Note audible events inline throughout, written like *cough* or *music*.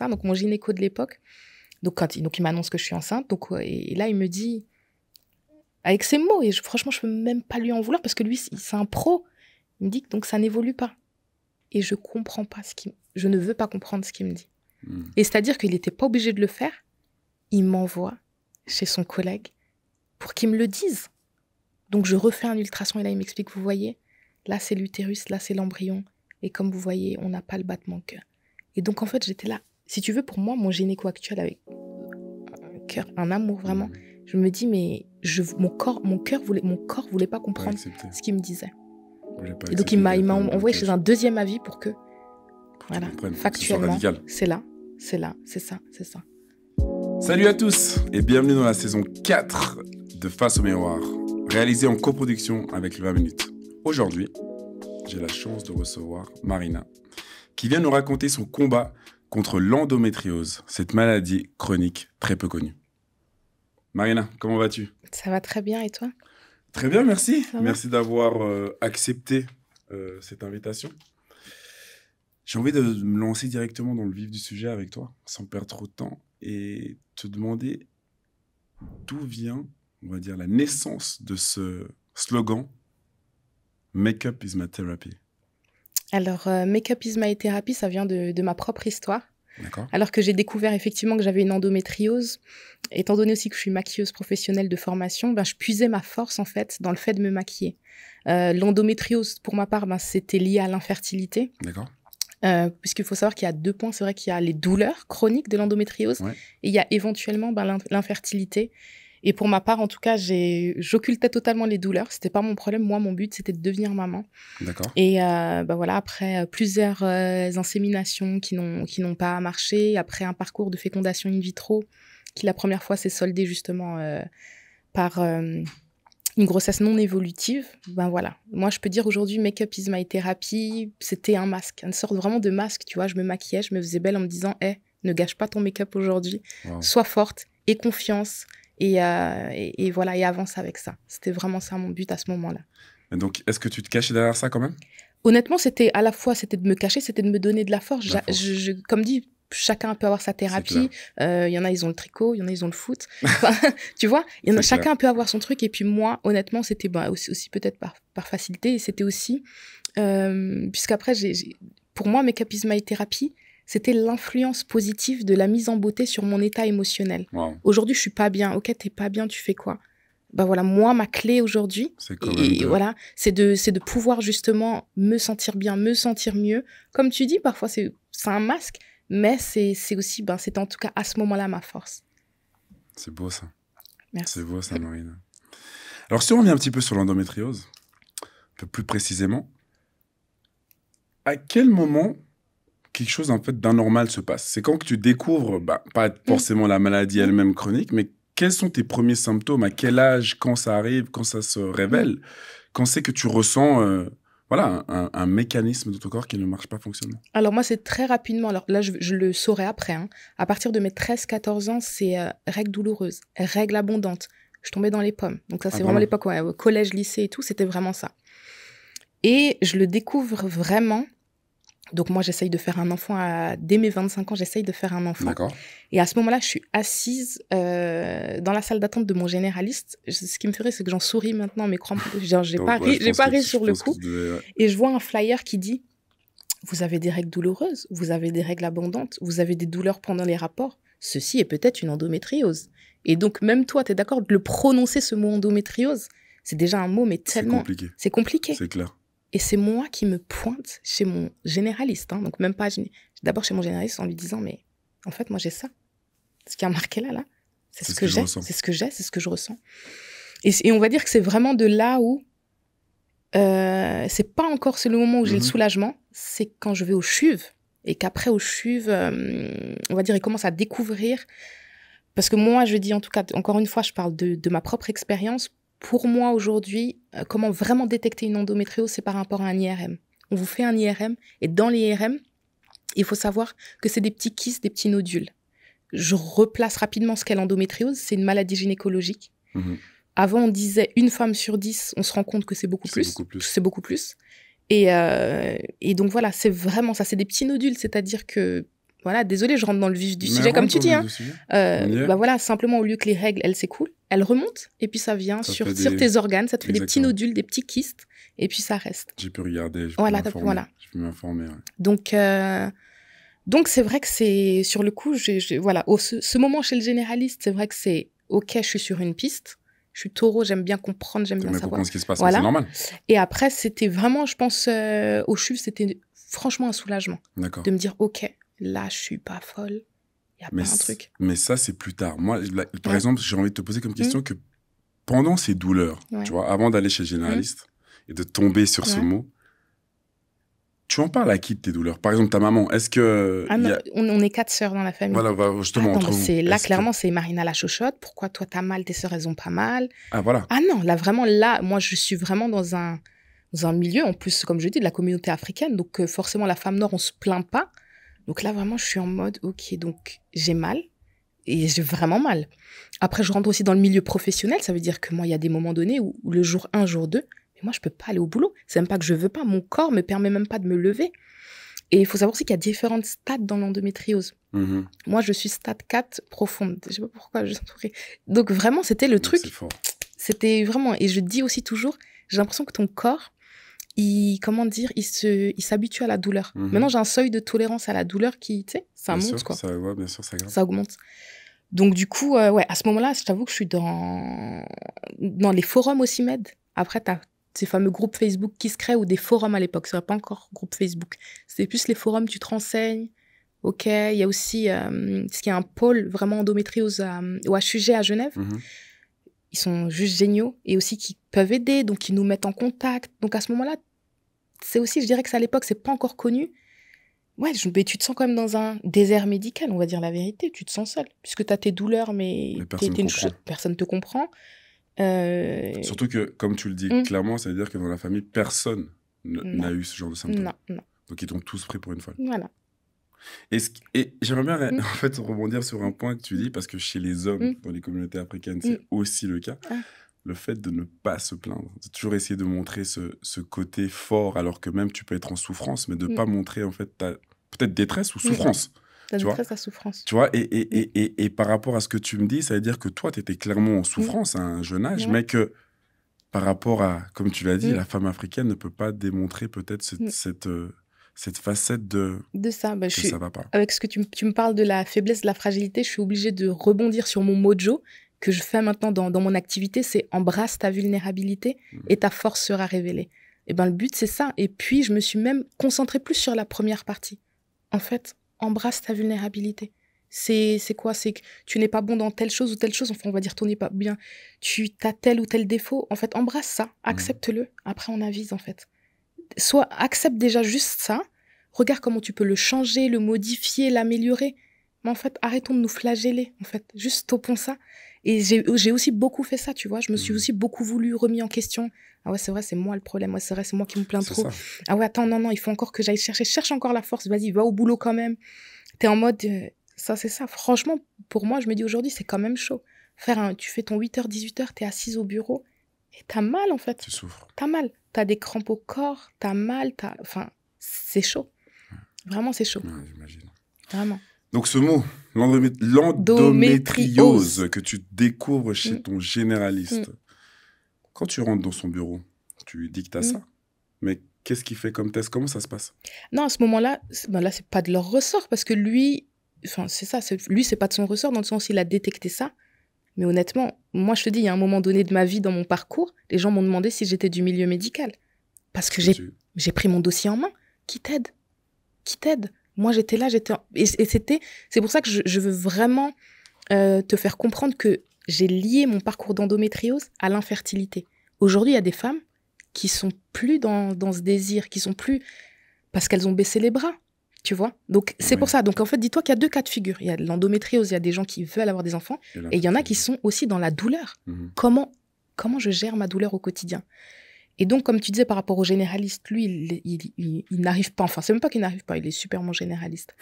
donc mon gynéco de l'époque, donc quand il, m'annonce que je suis enceinte, donc euh, et, là il me dit avec ses mots et franchement je peux même pas lui en vouloir parce que lui c'est un pro. Il me dit que donc ça n'évolue pas et je comprends pas ce qui, je ne veux pas comprendre ce qu'il me dit. Hmm. Et c'est à dire qu'il n'était pas obligé de le faire, il m'envoie chez son collègue pour qu'il me le dise. Donc je refais un ultrason et là il m'explique vous voyez là c'est l'utérus là c'est l'embryon et comme vous voyez on n'a pas le battement de cœur. Et donc en fait j'étais là si tu veux, pour moi, mon gynéco actuel avec euh, un cœur, un amour vraiment, mm. je me dis, mais je, mon corps, mon cœur voulait, mon corps voulait pas comprendre ce qu'il me disait. Et donc il m'a, il m'a envoyé chez un deuxième avis pour que, voilà, factuellement, c'est là, c'est là, c'est ça, c'est ça. Salut à tous et bienvenue dans la saison 4 de Face au miroir, réalisée en coproduction avec le 20 minutes. Aujourd'hui, j'ai la chance de recevoir Marina, qui vient nous raconter son combat contre l'endométriose, cette maladie chronique très peu connue. Marina, comment vas-tu Ça va très bien et toi Très bien, merci. Merci d'avoir euh, accepté euh, cette invitation. J'ai envie de me lancer directement dans le vif du sujet avec toi, sans perdre trop de temps, et te demander d'où vient, on va dire, la naissance de ce slogan Make is my therapy. Alors, euh, Make Up is My Therapy, ça vient de, ma propre histoire. Alors que j'ai découvert effectivement que j'avais une endométriose, étant donné aussi que je suis maquilleuse professionnelle de formation, ben, je puisais ma force en fait dans le fait de me maquiller. Euh, l'endométriose, pour ma part, ben, c'était lié à l'infertilité. Euh, puisqu'il faut savoir qu'il y a deux points. C'est vrai qu'il y a les douleurs chroniques de l'endométriose et il y a éventuellement ben, l'infertilité. Et pour ma part, en tout cas, j'occultais totalement les douleurs. C'était pas mon problème. Moi, mon but, c'était de devenir maman. D'accord. Et euh, bah voilà, après euh, plusieurs euh, inséminations qui n'ont qui n'ont pas marché, après un parcours de fécondation in vitro qui la première fois s'est soldé justement euh, par une grossesse non évolutive, ben voilà. Moi, je peux dire aujourd'hui, make-up is my therapy, c'était un masque, une sorte vraiment de masque, tu vois. Je me maquillais, je me faisais belle en me disant, hé, ne gâche pas ton make-up aujourd'hui, sois forte, et confiance, euh, et, voilà, et avance avec ça. C'était vraiment ça mon but à ce moment-là. Donc, est-ce que tu te cachais derrière ça quand même Honnêtement, c'était à la fois c'était de me cacher, c'était de me donner de la force. comme dit, chacun peut avoir sa thérapie. Il euh, y en a, ils ont le tricot, il y en a, ils ont le foot. *laughs* tu vois, chacun peut avoir son truc. Et puis moi, honnêtement, c'était bah, aussi, peut-être par, facilité. Et c'était aussi, euh, puisqu'après, pour moi, mes Up Is My c'était l'influence positive de la mise en beauté sur mon état émotionnel. Aujourd'hui, je suis pas bien. Ok, t'es pas bien, tu fais quoi Bah voilà, moi, ma clé aujourd'hui, voilà, c'est de, de pouvoir justement me sentir bien, me sentir mieux. Comme tu dis, parfois c'est, un masque, mais c'est, aussi, ben, c'est en tout cas à ce moment-là ma force. C'est beau ça. Merci. C'est beau ça, Marine. Alors si on revient un petit peu sur l'endométriose, un peu plus précisément, à quel moment quelque chose en fait d'anormal se passe. C'est quand tu découvres, bah, pas mm. forcément la maladie mm. elle-même chronique, mais quels sont tes premiers symptômes À quel âge Quand ça arrive Quand ça se révèle mm. Quand c'est que tu ressens euh, voilà, un, mécanisme de ton corps qui ne marche pas fonctionnellement Alors moi, c'est très rapidement. Alors là, je, le saurai après. Hein. À partir de mes 13-14 ans, c'est règle euh, règles douloureuses, règles abondantes. Je tombais dans les pommes. Donc ça, ah, c'est vraiment, l'époque, collège, lycée et tout, c'était vraiment ça. Et je le découvre vraiment donc moi, j'essaye de faire un enfant à... dès mes 25 ans, j'essaye de faire un enfant. Et à ce moment-là, je suis assise euh, dans la salle d'attente de mon généraliste. Ce qui me ferait, c'est que j'en souris maintenant, mais crois-moi, *laughs* j'ai pas ri, j'ai pas sur le coup. Et je vois un flyer qui dit vous avez des règles douloureuses, vous avez des règles abondantes, vous avez des douleurs pendant les rapports. Ceci est peut-être une endométriose. Et donc, même toi, tu es d'accord de le prononcer, ce mot endométriose C'est déjà un mot, mais tellement. compliqué. C'est compliqué. C'est clair. Et c'est moi qui me pointe chez mon généraliste, hein. donc même pas d'abord chez mon généraliste en lui disant mais en fait moi j'ai ça, ce qui a marqué là là, c'est ce que, j'ai, c'est ce que j'ai, c'est ce que je ressens. Et, on va dire que c'est vraiment de là où euh, c'est pas encore c'est le moment où j'ai le mm-hmm. soulagement, c'est quand je vais au chuve et qu'après au chuve, euh, on va dire, il commence à découvrir. Parce que moi, je dis en tout cas, encore une fois, je parle de, de ma propre expérience pour moi aujourd'hui, euh, comment vraiment détecter une endométriose, c'est par rapport à un IRM. On vous fait un IRM et dans l'IRM, il faut savoir que c'est des petits kisses, des petits nodules. Je replace rapidement ce qu'est l'endométriose, c'est une maladie gynécologique. Mhm. Avant, on disait une femme sur dix, on se rend compte que c'est beaucoup, beaucoup plus. C'est beaucoup plus. Euh, et donc voilà, c'est vraiment ça, c'est des petits nodules, c'est-à-dire que voilà, désolé, je rentre dans le vif du sujet comme tu dis. Hein. Euh, bah voilà, simplement au lieu que les règles, elles s'écoulent, elles remontent et puis ça vient sur, tes organes, ça te fait des petits nodules, des petits kystes et puis ça reste. J'ai pu regarder, je voilà, peux voilà. Je peux m'informer. Donc euh, donc c'est vrai que c'est sur le coup, voilà, ce, moment chez le généraliste, c'est vrai que c'est ok, je suis sur une piste. Je suis taureau, j'aime bien comprendre, j'aime bien savoir. comprendre ce qui se passe, c'est normal. Et après, c'était vraiment, je pense, euh, au chute, c'était franchement un soulagement. De me dire, OK, là, je suis pas folle. Il y a mais pas un truc. Mais ça, c'est plus tard. Moi, par exemple, j'ai envie de te poser comme question mmh. que pendant ces douleurs, tu vois, avant d'aller chez le généraliste mmh. et de tomber sur ce mot, tu en parles à qui de tes douleurs Par exemple, ta maman, est-ce que. Ah on, est quatre sœurs dans la famille. Voilà, je bah, justement, Là, clairement, c'est Marina la chochotte. Pourquoi toi, t'as mal, tes sœurs, elles ont pas mal Ah, voilà. Ah non, là, vraiment, là, moi, je suis vraiment dans un, un milieu, en plus, comme je dis, de la communauté africaine. Donc, euh, forcément, la femme noire, on se plaint pas. Donc là, vraiment, je suis en mode, ok, donc j'ai mal, et j'ai vraiment mal. Après, je rentre aussi dans le milieu professionnel, ça veut dire que moi, il y a des moments donnés où, le jour 1, jour 2, mais moi, je ne peux pas aller au boulot. C'est même pas que je veux pas, mon corps me permet même pas de me lever. Et il faut savoir aussi qu'il y a différentes stades dans l'endométriose. Mm-hmm. Moi, je suis stade 4 profonde. Je sais pas pourquoi, je Donc vraiment, c'était le truc. C'était vraiment. Et je dis aussi toujours, j'ai l'impression que ton corps, il comment dire, il se, il s'habitue à la douleur. Mhm. Maintenant, j'ai un seuil de tolérance à la douleur qui, tu sais, ça monte quoi. Ça, bien sûr, ça, augmente. Donc du coup, euh, ouais, à ce moment-là, je t'avoue que je suis dans dans les forums aussi m'aident. Après, t'as ces fameux groupes Facebook qui se créent ou des forums à l'époque. Ce pas encore groupe Facebook. C'était plus les forums, tu te renseignes. Ok, il y a aussi euh, ce qui est un pôle vraiment endométriose à, euh, sujet HUG à Genève. Mhm. ils sont juste géniaux et aussi qui peuvent aider, donc ils nous mettent en contact. Donc à ce moment-là, c'est aussi, je dirais que ça à l'époque, c'est pas encore connu. Ouais, je, mais tu te sens quand même dans un désert médical, on va dire la vérité. Tu te sens seul, puisque tu as tes douleurs, mais, personne, ne personne te comprend. Euh, Surtout que, comme tu le dis hum. clairement, ça veut dire que dans la famille, personne n'a eu ce genre de symptômes. Non, Donc ils t'ont tous pris pour une folle. Voilà. Et, j'aimerais bien hum. en fait rebondir sur un point que tu dis, parce que chez les hommes, hum. dans les communautés africaines, c'est aussi le cas. Ah le fait de ne pas se plaindre, de toujours essayer de montrer ce, côté fort, alors que même tu peux être en souffrance, mais de ne mm. pas montrer en fait ta peut-être détresse ou mm. souffrance. détresse, vois, souffrance. Tu vois, et, mm. et, et, et, par rapport à ce que tu me dis, ça veut dire que toi, tu étais clairement en souffrance à un jeune âge, mais que par rapport à, comme tu l'as dit, la femme africaine ne peut pas démontrer peut-être cette, euh, cette facette de, de ça, bah, je va pas. Avec ce que tu, tu, me parles de la faiblesse, de la fragilité, je suis obligée de rebondir sur mon mojo que je fais maintenant dans, mon activité, c'est embrasse ta vulnérabilité mhm. et ta force sera révélée. Et ben le but c'est ça. Et puis je me suis même concentrée plus sur la première partie. En fait, embrasse ta vulnérabilité. C'est quoi C'est que tu n'es pas bon dans telle chose ou telle chose. Enfin, on va dire tu n'es pas bien. Tu as tel ou tel défaut. En fait, embrasse ça, mhm. accepte-le. Après, on avise en fait. Soit accepte déjà juste ça. Regarde comment tu peux le changer, le modifier, l'améliorer. Mais en fait, arrêtons de nous flageller. En fait, juste topons ça. Et j'ai aussi beaucoup fait ça, tu vois. Je me suis mmh. aussi beaucoup voulu remis en question. Ah ouais, c'est vrai, c'est moi le problème. Ouais, c'est vrai, c'est moi qui me plains trop. Ah ouais, attends, non, non, il faut encore que j'aille chercher. Cherche encore la force. Vas-y, va au boulot quand même. T'es en mode, euh, ça, c'est ça. Franchement, pour moi, je me dis aujourd'hui, c'est quand même chaud. Faire tu fais ton 8h, 18h, t'es assise au bureau et t'as mal en fait. Tu souffres. T'as mal. T'as des crampes au corps, t'as mal, t'as. Enfin, c'est chaud. Mmh. Vraiment, c'est chaud. Vraiment. Donc ce mot, l'endométriose que tu découvres chez mm. ton généraliste, mm. quand tu rentres dans son bureau, tu lui dis mm. ça, mais qu'est-ce qu'il fait comme test Comment ça se passe Non, à ce moment-là, ce ben là, c'est pas de leur ressort parce que lui, enfin, c'est ça, lui, c'est pas de son ressort dans le sens où il a détecté ça. Mais honnêtement, moi, je te dis, il y a un moment donné de ma vie dans mon parcours, les gens m'ont demandé si j'étais du milieu médical parce que j'ai pris mon dossier en main. Qui t'aide Qui t'aide moi, j'étais là, j'étais. Et, c'était. C'est pour ça que je, veux vraiment euh, te faire comprendre que j'ai lié mon parcours d'endométriose à l'infertilité. Aujourd'hui, il y a des femmes qui sont plus dans, ce désir, qui sont plus. parce qu'elles ont baissé les bras. Tu vois Donc, c'est pour ça. Donc, en fait, dis-toi qu'il y a deux cas de figure. Il y a l'endométriose, il y a des gens qui veulent avoir des enfants, et, il y en a qui sont aussi dans la douleur. Mhm. Comment, comment je gère ma douleur au quotidien et donc, comme tu disais par rapport au généraliste, lui, il, n'arrive pas, enfin, c'est même pas qu'il n'arrive pas, il est super mon généraliste.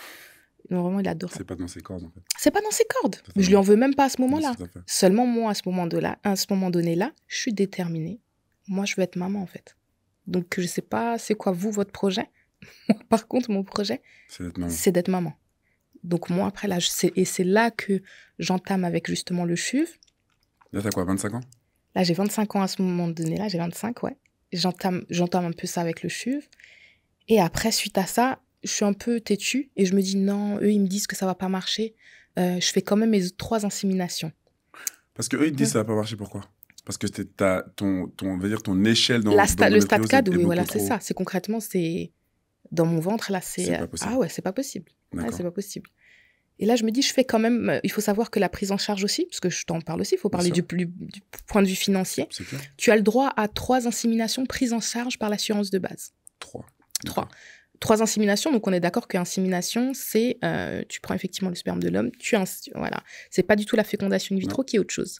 vraiment, il adore. C'est pas dans ses cordes, en fait. C'est pas dans ses cordes. Je lui en veux même pas à ce moment-là. Seulement, moi, à ce moment-là, à ce moment donné-là, je suis déterminée. Moi, je veux être maman, en fait. Donc, je sais pas, c'est quoi, vous, votre projet *laughs* par contre, mon projet, c'est d'être maman. maman. Donc, moi, après, là, et c'est là que j'entame avec justement le CHUV. Là, t'as quoi, 25 ans Là, j'ai 25 ans à ce moment donné-là, j'ai 25, ouais. J'entame, un peu ça avec le chuve. Et après, suite à ça, je suis un peu têtue et je me dis non, eux, ils me disent que ça va pas marcher. Euh, je fais quand même mes trois inséminations. Parce que ils te disent que ça va pas marcher, pourquoi Parce que ta, ton, ton, on dire ton échelle dans, la le stade 4, oui, voilà, c'est ça. C'est concrètement, c'est dans mon ventre, là, c'est. Ah ouais, c'est pas possible. c'est pas possible. Et là, je me dis, je fais quand même. Euh, il faut savoir que la prise en charge aussi, parce que je t'en parle aussi, il faut parler du, point de vue financier. Tu as le droit à trois inséminations prises en charge par l'assurance de base. Trois. Trois. Trois inséminations, donc on est d'accord que c'est euh, tu prends effectivement le sperme de l'homme, tu voilà, c'est pas du tout la fécondation in vitro qui est autre chose.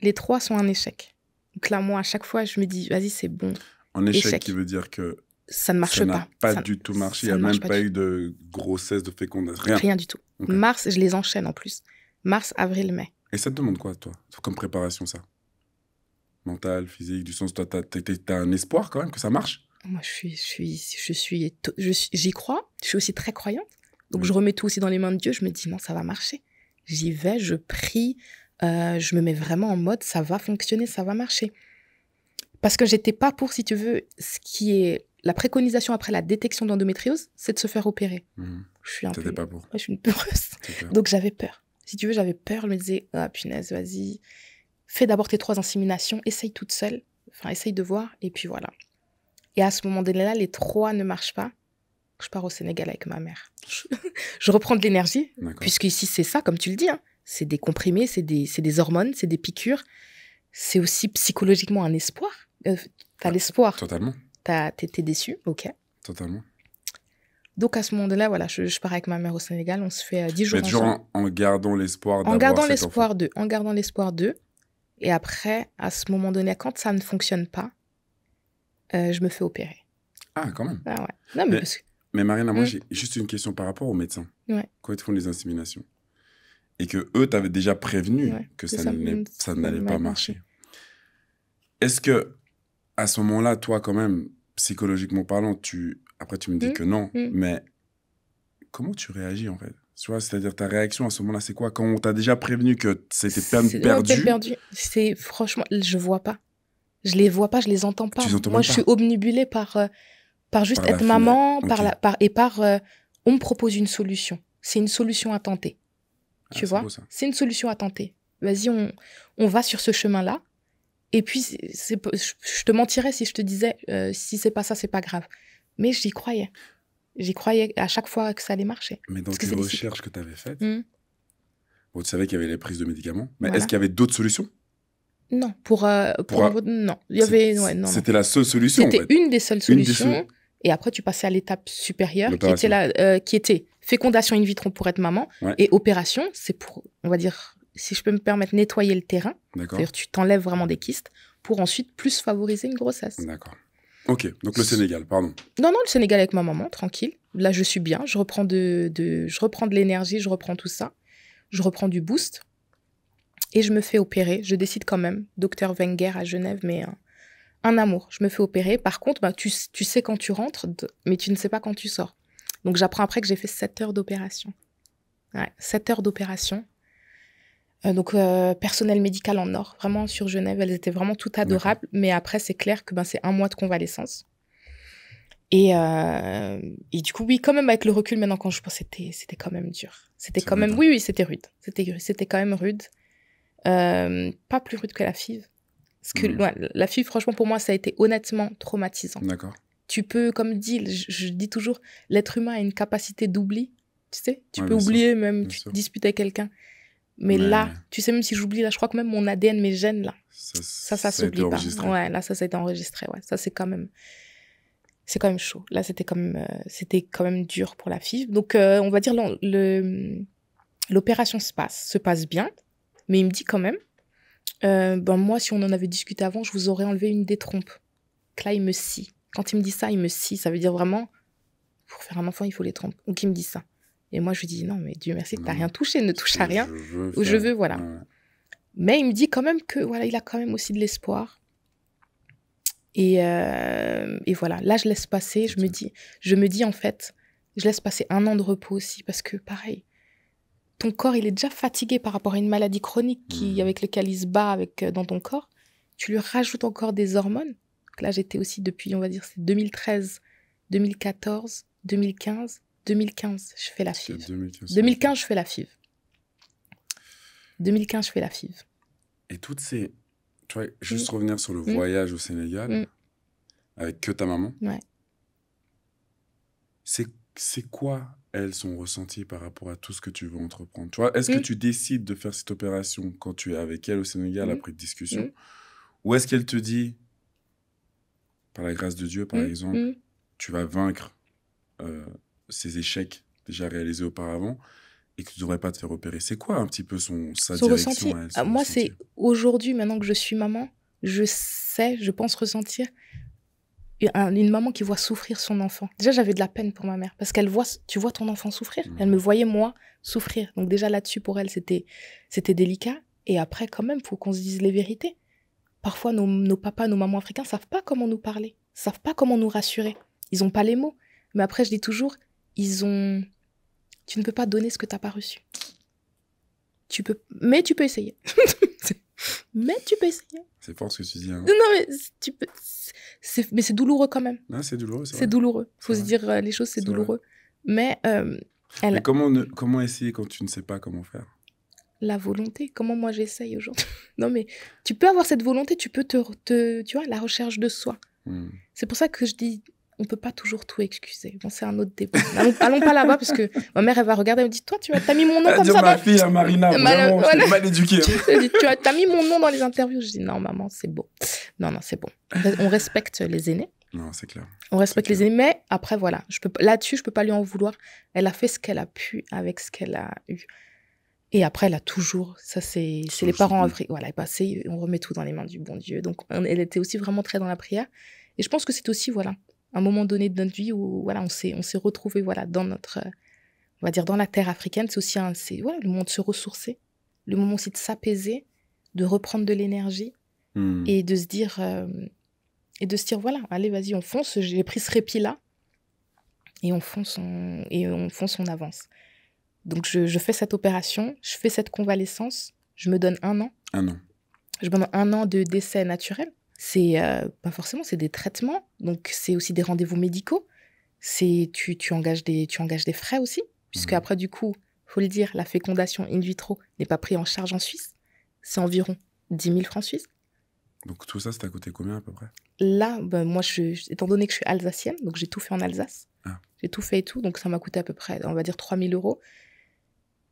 Les trois sont un échec. Donc là, moi, à chaque fois, je me dis, vas-y, c'est bon. Un échec, qui veut dire que ça ne marche pas. Pas du tout marché. Il n'y a même pas, eu de grossesse, de fécondation, rien. Rien du tout. Mars, je les enchaîne en plus. Mars, avril, mai. Et ça te demande quoi, toi, comme préparation, ça Mental, physique, du sens, toi, t'as un espoir quand même que ça marche Moi, je suis, je suis, je suis, j'y crois. Je suis aussi très croyante. Donc, je remets tout aussi dans les mains de Dieu. Je me dis, non, ça va marcher. J'y vais, je prie, euh, je me mets vraiment en mode, ça va fonctionner, ça va marcher. Parce que j'étais pas pour, si tu veux, ce qui est la préconisation après la détection d'endométriose, c'est de se faire opérer. Mhm. Je suis un peu. pas pour. je suis une peureuse. Donc j'avais peur. Si tu veux, j'avais peur. Je me disais, ah punaise, vas-y, fais d'abord tes trois inséminations, essaye toute seule. Enfin, essaye de voir. Et puis voilà. Et à ce moment là les trois ne marchent pas. Je pars au Sénégal avec ma mère. *laughs* je reprends de l'énergie, puisque ici c'est ça, comme tu le dis. Hein. C'est des comprimés, c'est des, hormones, c'est des piqûres. C'est aussi psychologiquement un espoir. Euh, t'as l'espoir. Totalement. T'es déçu, ok. Totalement. Donc à ce moment-là, voilà, je, pars avec ma mère au Sénégal, on se fait 10 euh, jours. Mais toujours en, gardant l'espoir En gardant l'espoir d'eux, en gardant l'espoir d'eux. Et après, à ce moment donné, quand ça ne fonctionne pas, euh, je me fais opérer. Ah, quand même. Ah ouais. Non, mais, parce que... mais Marina, moi, mmh. j'ai juste une question par rapport aux médecins. Ouais. Quand ils font les inséminations et que eux t'avaient déjà prévenu que, ça, ça n'allait pas marcher. Est-ce que à ce moment-là, toi, quand même, psychologiquement parlant, tu après, tu me dis hmm. que non, hmm. mais comment tu réagis en fait tu vois, c'est-à-dire ta réaction à ce moment-là, c'est quoi Quand on t'a déjà prévenu que c'était perdu. perdu. C'est franchement, je vois pas. Je les vois pas, je les entends pas. Moi, je suis obnubilée par euh, par juste être maman, par la par et par euh, on me propose une solution. C'est une solution à tenter. Ah, tu vois C'est une solution à tenter. Vas-y, on on va sur ce chemin-là. Et puis, c'est, je te mentirais si je te disais, euh, si c'est pas ça, c'est pas grave. Mais j'y croyais. J'y croyais à chaque fois que ça allait marcher. Mais dans les recherches que tu avais faites, mmh. tu savais qu'il y avait les prises de médicaments, mais est-ce qu'il y avait d'autres solutions non, pour, euh, non, il y avait non, C'était la seule solution. C'était une des seules solutions. Et après, tu passais à l'étape supérieure, qui était, la, euh, qui était fécondation in vitro pour être maman, et opération, c'est pour, on va dire, si je peux me permettre, nettoyer le terrain. cest à tu t'enlèves vraiment des kystes pour ensuite plus favoriser une grossesse. D'accord. Ok, donc le Sénégal, pardon. Non, non, le Sénégal avec ma maman, tranquille. Là, je suis bien, je reprends de, je reprends de l'énergie, je reprends tout ça. Je reprends du boost. Et je me fais opérer. Je décide quand même, docteur Wenger à Genève, mais un, amour. Je me fais opérer. Par contre, bah, tu, sais quand tu rentres, mais tu ne sais pas quand tu sors. Donc j'apprends après que j'ai fait 7 heures d'opération. Ouais, 7 heures d'opération euh, donc euh, personnel médical en or, vraiment sur Genève, elles étaient vraiment toutes adorables. Mais après, c'est clair que ben, c'est un mois de convalescence. Et, euh, et, du coup, oui, quand même, avec le recul, maintenant, quand je pense, c'était, c'était quand même dur. C'était quand même, hein. oui, oui, c'était rude. C'était, c'était quand même rude. pas plus rude que la FIV. Parce que hmm. la FIV, franchement, pour moi, ça a été honnêtement traumatisant. D'accord. Tu peux, comme dit, je, dis toujours, l'être humain a une capacité d'oubli. Tu sais, tu peux oublier, même, tu te disputes avec quelqu'un. Mais, là, tu sais, même si j'oublie, là, je crois que même mon ADN, mes gènes, là, ça, ça, ça, s'oublie pas. Ouais, là, ça, ça a été enregistré. Ouais, ça, c'est quand même, c'est quand même chaud. Là, c'était quand même, euh, c'était quand même dur pour la fille. Donc, euh, on va dire, l'opération se passe, se passe bien, mais il me dit quand même, euh, ben, moi, si on en avait discuté avant, je vous aurais enlevé une des trompes. là, il me scie. Quand il me dit ça, il me scie. Ça veut dire vraiment, pour faire un enfant, il faut les trompes. Donc, il me dit ça. Et moi, je lui dis, non, mais Dieu merci tu n'as rien touché, ne touche à rien, ou je veux, voilà. Mais il me dit quand même que, voilà, il a quand même aussi de l'espoir. Et, euh, voilà, là, je laisse passer, je me, dis, je me dis, en fait, je laisse passer un an de repos aussi, parce que, pareil, ton corps, il est déjà fatigué par rapport à une maladie chronique qui, mhm. avec laquelle il se bat avec, euh, dans ton corps. Tu lui rajoutes encore des hormones. là, j'étais aussi depuis, on va dire, c'est 2013, 2014, 2015. 2015, je fais la FIV. 2015, je fais la FIV. 2015, je fais la FIV. Et toutes ces. Tu vois, juste mm. revenir sur le mm. voyage au Sénégal, mm. avec que ta maman. Ouais. C'est quoi, elles, sont ressenties par rapport à tout ce que tu veux entreprendre Tu vois, est-ce que tu décides de faire cette opération quand tu es avec elle au Sénégal après discussion Ou est-ce qu'elle te dit, par la grâce de Dieu, par exemple, tu vas vaincre euh, ces échecs déjà réalisés auparavant et que tu devrais pas te faire opérer. C'est quoi un petit peu son, sa direction ah, Moi, c'est aujourd'hui, maintenant que je suis maman, je sais, je pense ressentir une maman qui voit souffrir son enfant. Déjà, j'avais de la peine pour ma mère parce qu'elle voit, tu vois ton enfant souffrir. Elle me voyait moi souffrir. Donc déjà là-dessus, pour elle, c'était c'était délicat. Et après, quand même, faut qu'on se dise les vérités. Parfois, nos, nos, papas, nos mamans africains savent pas comment nous parler, savent pas comment nous rassurer. Ils ont pas les mots. Mais après, je dis toujours, ils ont. Tu ne peux pas donner ce que tu n'as pas reçu. Tu peux... Mais tu peux essayer. *laughs* mais tu peux essayer. C'est fort ce que tu dis. Hein. Non, mais tu peux... c'est... mais c'est douloureux quand même. c'est douloureux, c'est, douloureux. Il faut se dire euh, les choses, c'est douloureux. Mais, euh, elle... comment, comment essayer quand tu ne sais pas comment faire la volonté. Comment moi j'essaye aujourd'hui *laughs* Non, mais tu peux avoir cette volonté, tu peux te, te, tu vois, la recherche de soi. Hmm. C'est pour ça que je dis on peut pas toujours tout excuser. Bon, c'est un autre débat. allons, pas là-bas parce que ma mère, elle va regarder, elle me dit, toi, tu as mis mon nom comme ça. Ma fille, Marina, ma, mal éduquée. Hein. tu as, mis mon nom dans les interviews. Je dis, non, maman, c'est beau. Non, non, c'est bon. On respecte les aînés. Non, c'est clair. On respecte les aînés, mais après, voilà, je peux, là-dessus, je peux pas lui en vouloir. Elle a fait ce qu'elle a pu avec ce qu'elle a eu. Et après, elle a toujours, ça c'est c'est les parents vrai voilà, passé, on remet tout dans les mains du bon Dieu. Donc, elle était aussi vraiment très dans la prière. Et je pense que c'est aussi, voilà, un moment donné de notre vie où voilà, on s'est on s'est retrouvé voilà dans notre euh, on va dire dans la terre africaine, c'est aussi un c'est voilà, le moment de se ressourcer, le moment aussi de s'apaiser, de reprendre de l'énergie hmm. et de se dire euh, et de se dire voilà, allez vas-y, on fonce, j'ai pris ce répit là et on fonce on, et euh, on fonce on avance. Donc je, fais cette opération, je fais cette convalescence, je me donne un an. Un an. Je me donne un an de décès naturel c'est euh, pas forcément c'est des traitements, donc c'est aussi des rendez-vous médicaux. C'est tu, tu engages des tu engages des frais aussi, puisque mhm. après du coup, faut le dire, la fécondation in vitro n'est pas prise en charge en Suisse. C'est environ 10 000 francs suisses. Donc tout ça, c'est à coûté combien à peu près Là, ben, moi, je, étant donné que je suis alsacienne, donc j'ai tout fait en Alsace. Ah. J'ai tout fait et tout, donc ça m'a coûté à peu près, on va dire 3 000 euros.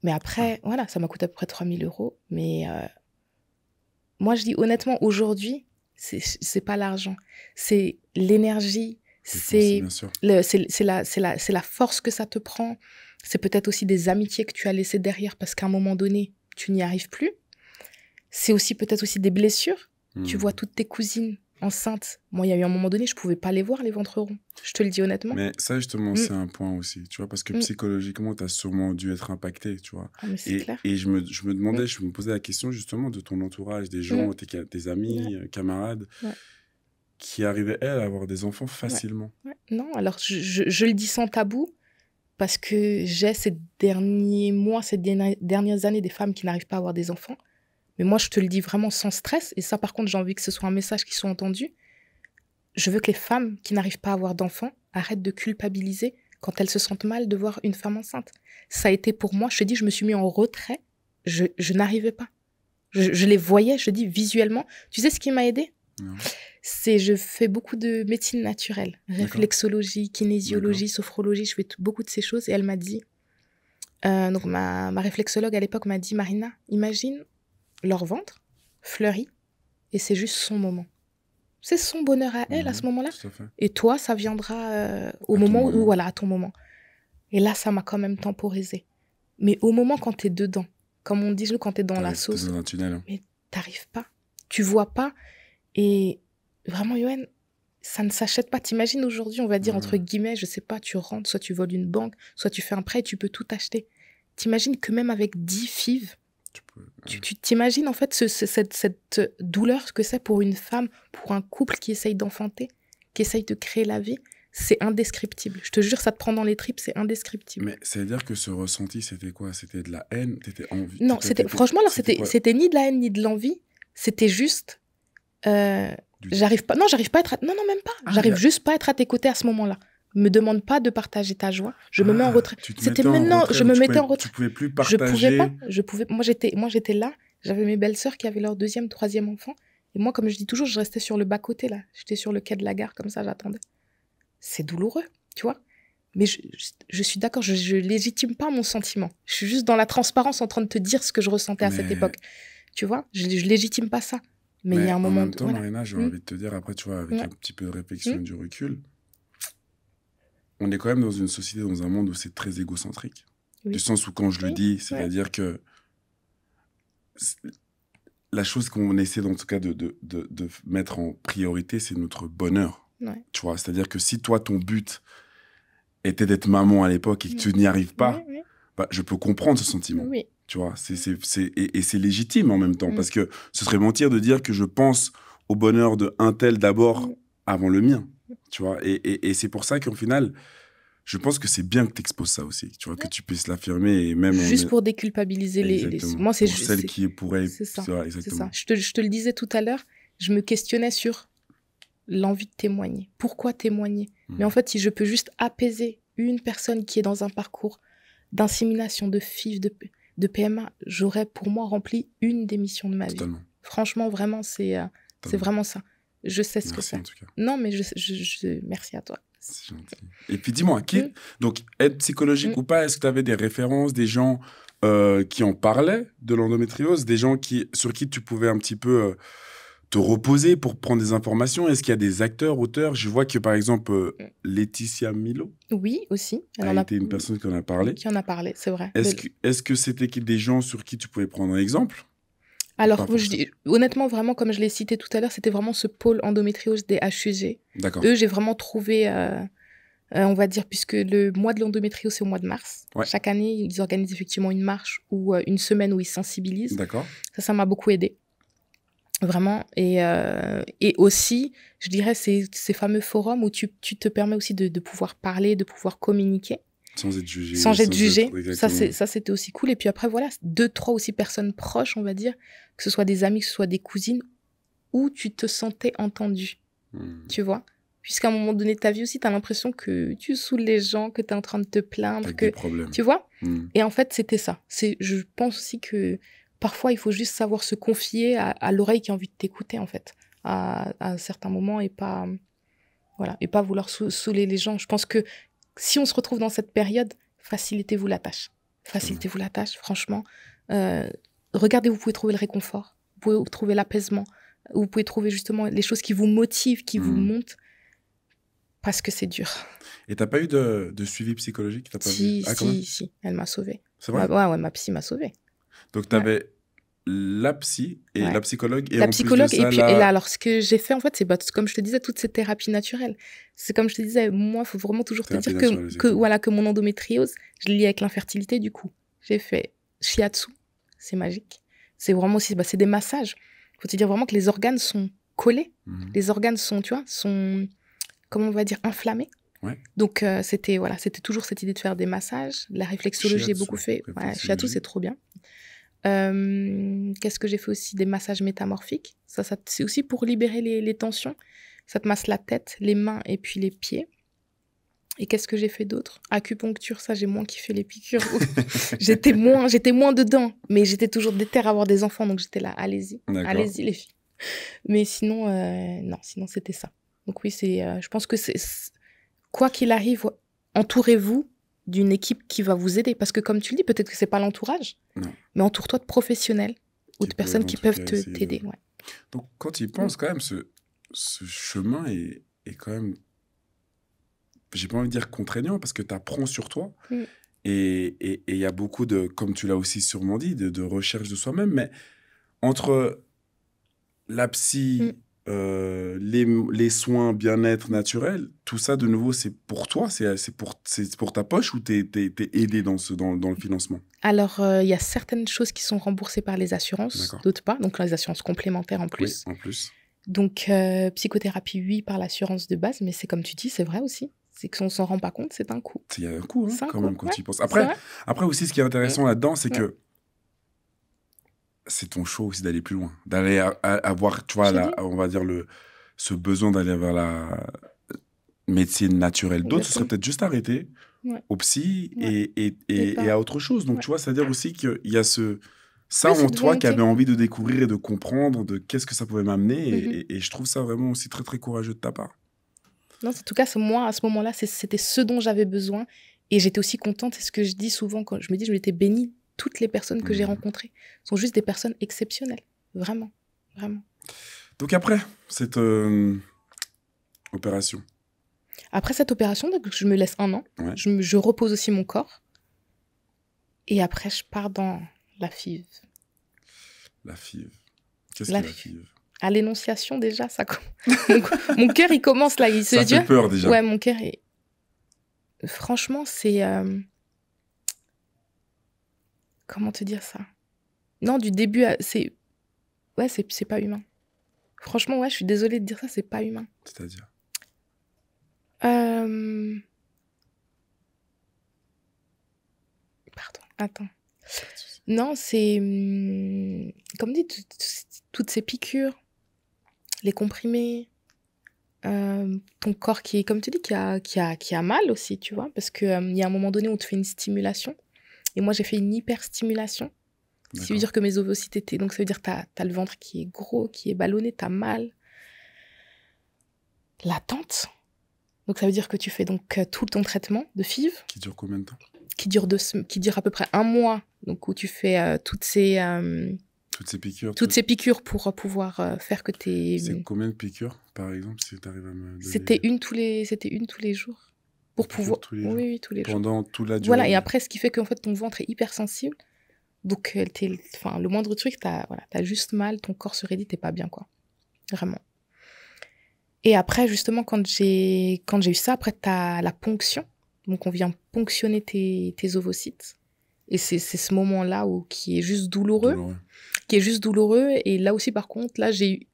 Mais après, ah. voilà, ça m'a coûté à peu près 3 000 euros. Mais euh, moi, je dis honnêtement, aujourd'hui, c'est pas l'argent, c'est l'énergie, c'est la, la, la force que ça te prend, c'est peut-être aussi des amitiés que tu as laissées derrière parce qu'à un moment donné, tu n'y arrives plus. C'est aussi peut-être aussi des blessures. Tu hmm. vois toutes tes cousines enceinte, moi, il y a eu un moment donné, je pouvais pas les voir, les ventres ronds. Je te le dis honnêtement. Mais ça, justement, mm. c'est un point aussi, tu vois, parce que mm. psychologiquement, tu as sûrement dû être impacté, tu vois. Ah, et, je, me, demandais, mm. je me posais la question, justement, de ton entourage, des gens, tes, amis, euh, camarades. qui arrivaient, elles, à avoir des enfants facilement. Non, alors je, le dis sans tabou, parce que j'ai ces derniers mois, ces dernières années, des femmes qui n'arrivent pas à avoir des enfants. Mais moi, je te le dis vraiment sans stress. Et ça, par contre, j'ai envie que ce soit un message qui soit entendu. Je veux que les femmes qui n'arrivent pas à avoir d'enfants arrêtent de culpabiliser quand elles se sentent mal de voir une femme enceinte. Ça a été pour moi, je te dis, je me suis mis en retrait. Je, n'arrivais pas. Je, les voyais, je dis, visuellement. Tu sais ce qui m'a aidé C'est je fais beaucoup de médecine naturelle, réflexologie, kinésiologie, sophrologie. Je fais beaucoup de ces choses. Et elle m'a dit, euh, donc ma, ma réflexologue à l'époque m'a dit, Marina, imagine, leur ventre fleurit et c'est juste son moment. C'est son bonheur à elle à ce mhm. moment-là. Et toi, ça viendra euh, au moment où, voilà, à ton moment. Et là, ça m'a quand même temporisé. Mais au moment quand tu es dedans, comme on dit, quand tu es dans la sauce, dans un mais t'arrives pas, tu vois pas. Et vraiment, Yoann, ça ne s'achète pas. T'imagines aujourd'hui, on va dire, entre mhm. guillemets, je sais pas, tu rentres, soit tu voles une banque, soit tu fais un prêt, tu peux tout acheter. T'imagines que même avec 10 fives, tu t'imagines en fait cette, cette, douleur que c'est pour une femme, pour un couple qui essaye d'enfanter, qui essaye de créer la vie C'est indescriptible. Je te jure, ça te prend dans les tripes, c'est indescriptible. Mais ça veut dire que ce ressenti, c'était quoi C'était de la haine C'était envie Non, c'était franchement, alors c'était ni de la haine ni de l'envie. C'était juste. Euh, j'arrive pas. Non, j'arrive pas à être. Non, non, même pas. Ah, j'arrive juste pas à être à tes côtés à ce moment-là me demande pas de partager ta joie. Je me mets en ah, retraite C'était maintenant, je me mettais en retrait. Tu pouvais plus partager. Je pouvais pas. Je pouvais. Moi j'étais, moi j'étais là. J'avais mes belles-sœurs qui avaient leur deuxième, troisième enfant. Et moi, comme je dis toujours, je restais sur le bas côté là. J'étais sur le quai de la gare comme ça, j'attendais. C'est douloureux, tu vois. Mais je, suis d'accord, je, ne légitime pas mon sentiment. Je suis juste dans la transparence en train de te dire ce que je ressentais à cette époque. Tu vois, je, ne légitime pas ça. Mais, il y a un moment. En même temps, Marina, j'ai mmh. envie de te dire, après, tu vois, avec un petit peu de réflexion, mmh. du recul, on est quand même dans une société, dans un monde où c'est très égocentrique. Du sens où, quand je le dis, c'est-à-dire que la chose qu'on essaie, en tout cas, de, de, mettre en priorité, c'est notre bonheur. Tu vois, c'est-à-dire que si toi, ton but était d'être maman à l'époque et que tu mm. n'y arrives pas, bah, je peux comprendre ce sentiment. Tu vois, c'est, et, c'est légitime en même temps, mm. parce que ce serait mentir de dire que je pense au bonheur de un tel d'abord mm. avant le mien. Tu vois, et, et, c'est pour ça qu'au final, je pense que c'est bien que tu exposes ça aussi, tu vois, que tu puisses l'affirmer et même... Juste pour déculpabiliser les, Moi, c'est juste... celle qui pourrait C'est ça, Je, te, je te le disais tout à l'heure, je me questionnais sur l'envie de témoigner. Pourquoi témoigner mmh. Mais en fait, si je peux juste apaiser une personne qui est dans un parcours d'insémination, de FIF, de, de PMA, j'aurais pour moi rempli une des missions de ma vie. Franchement, vraiment, c'est euh, c'est vraiment ça. Je sais ce que c'est. Non, mais je, je, merci à toi. C'est gentil. Et puis dis-moi, qui... Mm. donc aide psychologique mm. ou pas, est-ce que tu avais des références, des gens euh, qui en parlaient de l'endométriose, des gens qui, sur qui tu pouvais un petit peu euh, te reposer pour prendre des informations Est-ce qu'il y a des acteurs, auteurs Je vois que par exemple euh, mm. Laetitia Milo. Oui, aussi. Elle ah, a, été une personne qui en a parlé. Qui en a parlé, c'est vrai. Est-ce que c'était des gens sur qui tu pouvais prendre un exemple alors, honnêtement, vraiment, comme je l'ai cité tout à l'heure, c'était vraiment ce pôle endométriose des HUG. Eux, j'ai vraiment trouvé, euh, euh, on va dire, puisque le mois de l'endométriose, c'est au mois de mars. Chaque année, ils organisent effectivement une marche ou euh, une semaine où ils sensibilisent. D'accord. Ça, ça m'a beaucoup aidé. Vraiment. Et, aussi, je dirais, ces, fameux forums où tu, te permets aussi de pouvoir parler, de pouvoir communiquer. Sans être jugé. Sans, être jugé. ça, c'était aussi cool. Et puis après, voilà, deux, trois aussi personnes proches, on va dire, que ce soit des amis, que ce soit des cousines, où tu te sentais entendu. Hmm. Tu vois Puisqu'à un moment donné de ta vie aussi, tu as l'impression que tu saoules les gens, que tu es en train de te plaindre, que. Tu vois hmm. Et en fait, c'était ça. C'est, je pense aussi que parfois, il faut juste savoir se confier à, l'oreille qui a envie de t'écouter, en fait, à, un certain moment, et pas voilà, et pas vouloir saouler les gens. Je pense que si on se retrouve dans cette période, facilitez-vous la tâche. Facilitez-vous la tâche, franchement. Euh, regardez, vous pouvez trouver le réconfort, vous pouvez trouver l'apaisement, vous pouvez trouver justement les choses qui vous motivent, qui vous hmm. montent, parce que c'est dur. Et t'as pas eu de, suivi psychologique as pas Si, ah, si, si, elle m'a sauvé. C'est vrai. ouais, ouais, ma psy m'a sauvé. Donc t'avais, avais la psy et la psychologue. Et la psychologue, et puis là, alors ce que j'ai fait en fait, c'est bah, comme je te disais, toutes ces thérapies naturelles. C'est comme je te disais, moi, il faut vraiment toujours te dire que, voilà, que mon endométriose, je l'ai avec l'infertilité du coup. J'ai fait shiatsu, c'est magique. C'est vraiment aussi, bah, c'est des massages. Faut te dire vraiment que les organes sont collés, mmh. les organes sont, tu vois, sont, comment on va dire, inflammés. Donc euh, c'était voilà, c'était toujours cette idée de faire des massages, la réflexologie est beaucoup fait. shiatsu, c'est trop bien. Euh, qu'est-ce que j'ai fait aussi Des massages métamorphiques. Ça, ça c'est aussi pour libérer les, tensions. Ça te masse la tête, les mains et puis les pieds. Et qu'est-ce que j'ai fait d'autre Acupuncture, ça j'ai moins kiffé les piqûres. *laughs* *laughs* j'étais moins, j'étais moins dedans, mais j'étais toujours déterre à avoir des enfants, donc j'étais là, allez-y, allez-y les filles. Mais sinon, euh, non, sinon c'était ça. Donc oui, c'est, euh, je pense que c'est, quoi qu'il arrive, entourez-vous d'une équipe qui va vous aider. Parce que comme tu le dis, peut-être que c'est pas l'entourage, mais entoure-toi de professionnels ou de personnes qui peuvent t'aider. Donc quand il pense mm. quand même, ce, chemin est, quand même, j'ai pas envie de dire contraignant, parce que tu apprends sur toi. Mm. Et il y a beaucoup de, comme tu l'as aussi sûrement dit, de, recherche de soi-même. Mais entre la psy, mm. Euh, les, soins bien-être naturels, tout ça de nouveau, c'est pour toi, c'est pour, pour ta poche ou t'es es, aidé dans, ce, dans, le financement Alors, euh, il y a certaines choses qui sont remboursées par les assurances, d'autres pas, donc les assurances complémentaires en plus. en plus. Donc, euh, psychothérapie, oui, par l'assurance de base, mais c'est comme tu dis, c'est vrai aussi c'est qu'on s'en rend pas compte, c'est un coup. Il y a un coût hein, quand même, quand tu y penses. Après, après aussi, ce qui est intéressant mm. là-dedans, c'est mm. que c'est ton choix aussi d'aller plus loin, d'aller avoir, tu vois, on va dire, le, ce besoin d'aller vers la médecine naturelle. D'autres ce serait peut-être juste arrêter au psy et, à autre chose. Donc, tu vois, c'est-à-dire aussi qu'il y a ce, ça en toi qui avait envie de découvrir et de comprendre de qu'est-ce que ça pouvait m'amener. Mm-hmm. et, je trouve ça vraiment aussi très, très courageux de ta part. Non, en tout cas, moi, à ce moment-là, c'était ce dont j'avais besoin. Et j'étais aussi contente, c'est ce que je dis souvent quand je me dis, je m'étais bénie toutes les personnes que j'ai hmm. rencontrées sont juste des personnes exceptionnelles. Vraiment, vraiment. Donc après cette euh, opération Après cette opération, donc je me laisse un an. Je, repose aussi mon corps. Et après, je pars dans la FIV. La FIV. Qu'est-ce que la FIV À l'énonciation, déjà, ça *laughs* mon, cœur, il commence là. Il se ça dit, peur, déjà. Ouais, mon cœur, est... franchement, c'est... Euh, Comment te dire ça Non, du début C'est. Ouais, c'est pas humain. Franchement, ouais, je suis désolée de dire ça, c'est pas humain. C'est-à-dire euh, Pardon, attends. Non, c'est. Hmm, comme dit, toutes ces piqûres, les comprimés, euh, ton corps qui est, comme tu dis, qui a, qui a, qui a mal aussi, tu vois, parce qu'il euh, il y a un moment donné où tu fais une stimulation. Et moi, j'ai fait une hyperstimulation. Ça veut dire que mes ovocytes étaient. Donc, ça veut dire que tu as, le ventre qui est gros, qui est ballonné, tu as mal. L'attente. Donc, ça veut dire que tu fais donc euh, tout ton traitement de FIV. Qui dure combien de temps qui dure, qui dure à peu près un mois. Donc, où tu fais euh, toutes ces. Euh, toutes ces piqûres. Toutes ces piqûres pour pouvoir faire que tes. C'est combien de piqûres, par exemple, si tu arrives à me. C'était une, tous les... une tous les jours pour pouvoir tous Oui, tous les pendant toute la durée. Voilà, et après, ce qui fait qu'en fait, ton ventre est hypersensible. Donc, euh, Enfin, le moindre truc, t'as voilà, as juste mal, ton corps se rédit t'es pas bien, quoi. Vraiment. Et après, justement, quand j'ai quand j'ai eu ça, après, t'as la ponction. Donc, on vient ponctionner tes, ovocytes. Et c'est ce moment-là où qui est juste douloureux, douloureux, qui est juste douloureux. Et là aussi, par contre, là, j'ai eu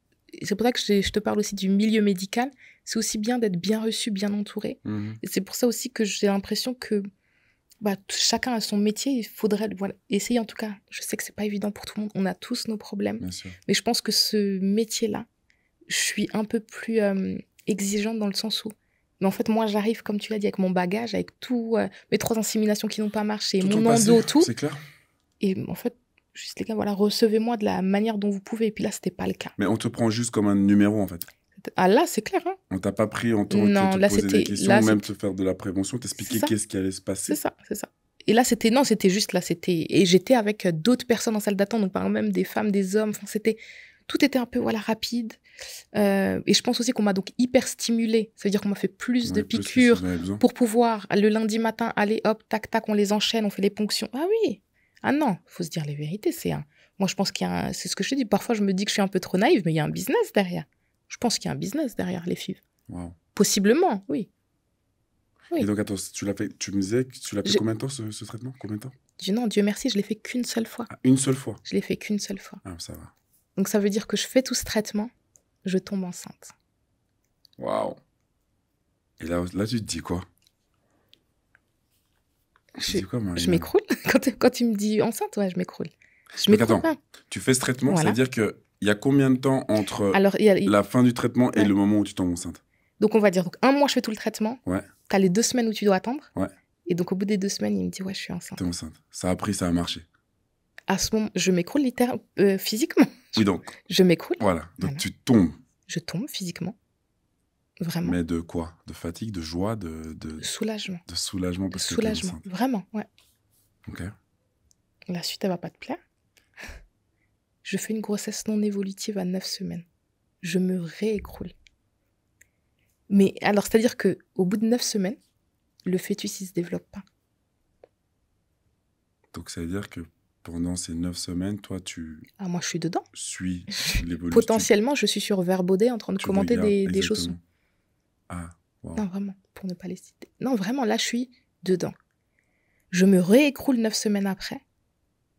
c'est pour ça que je, te parle aussi du milieu médical. C'est aussi bien d'être bien reçu, bien entouré. Mhm. c'est pour ça aussi que j'ai l'impression que bah, chacun a son métier. Il faudrait voilà, essayer en tout cas. Je sais que c'est pas évident pour tout le monde. On a tous nos problèmes. Mais je pense que ce métier-là, je suis un peu plus euh, exigeante dans le sens où. Mais en fait, moi, j'arrive, comme tu l'as dit, avec mon bagage, avec tout, euh, mes trois inséminations qui n'ont pas marché, mon endo, tout. C'est clair. Et en fait, Juste les gars, voilà, recevez-moi de la manière dont vous pouvez. Et puis là, c'était pas le cas. Mais on te prend juste comme un numéro en fait. Ah là, c'est clair. Hein. On t'a pas pris en tant que te là, poser des questions, même te faire de la prévention, t'expliquer qu'est-ce qui allait se passer. C'est ça, c'est ça. Et là, c'était non, c'était juste là, c'était et j'étais avec d'autres personnes en salle d'attente, donc par même des femmes, des hommes. Enfin, c'était tout était un peu voilà rapide. Euh, et je pense aussi qu'on m'a donc hyper stimulée. Ça veut dire qu'on m'a fait plus de piqûres pour pouvoir le lundi matin aller hop tac tac, on les enchaîne, on fait les ponctions. Ah oui, ah non, faut se dire les vérités, c'est un. Moi, je pense qu'il y a C'est ce que je dis. Parfois, je me dis que je suis un peu trop naïve, mais il y a un business derrière. Je pense qu'il y a un business derrière les filles. Possiblement, oui. Et donc, attends, tu, l'as fait... tu me disais que tu l'as fait combien de temps ce, traitement Combien de temps Non, Dieu merci, je l'ai fait qu'une seule fois. Ah, une seule fois Je l'ai fait qu'une seule fois. Ah, ça va. Donc, ça veut dire que je fais tout ce traitement, je tombe enceinte. Waouh. Et là, là, tu te dis quoi je, m'écroule. *laughs* Quand, tu me dis enceinte, ouais, je m'écroule. Je Tu fais ce traitement, c'est-à-dire qu'il y a combien de temps entre la fin du traitement et le moment où tu tombes enceinte Donc, on va dire un mois, je fais tout le traitement. Ouais. Tu as les deux semaines où tu dois attendre. Ouais. Et donc, au bout des deux semaines, il me dit, ouais, je suis enceinte. T'es enceinte. Ça a pris, ça a marché. À ce moment, je m'écroule littéralement, euh, physiquement. Oui, donc. Je m'écroule. Voilà. Donc, tu tombes. Je tombe physiquement. Vraiment. Mais de quoi De fatigue, de joie, de, de... soulagement. De soulagement parce de soulagement. vraiment, ouais. Ok. La suite, elle va pas te plaire. je fais une grossesse non évolutive à 9 semaines. Je me réécroule. Mais alors, c'est-à-dire que au bout de 9 semaines, le fœtus, il se développe pas. Donc, ça veut dire que pendant ces 9 semaines, toi, tu. Ah, moi, je suis dedans. Suis *laughs* l'évolution. Potentiellement, je suis sur Verbaudet en train de commenter des, des, choses. Ah, non, vraiment, pour ne pas les citer. Non, vraiment, là, je suis dedans. Je me réécroule neuf semaines après,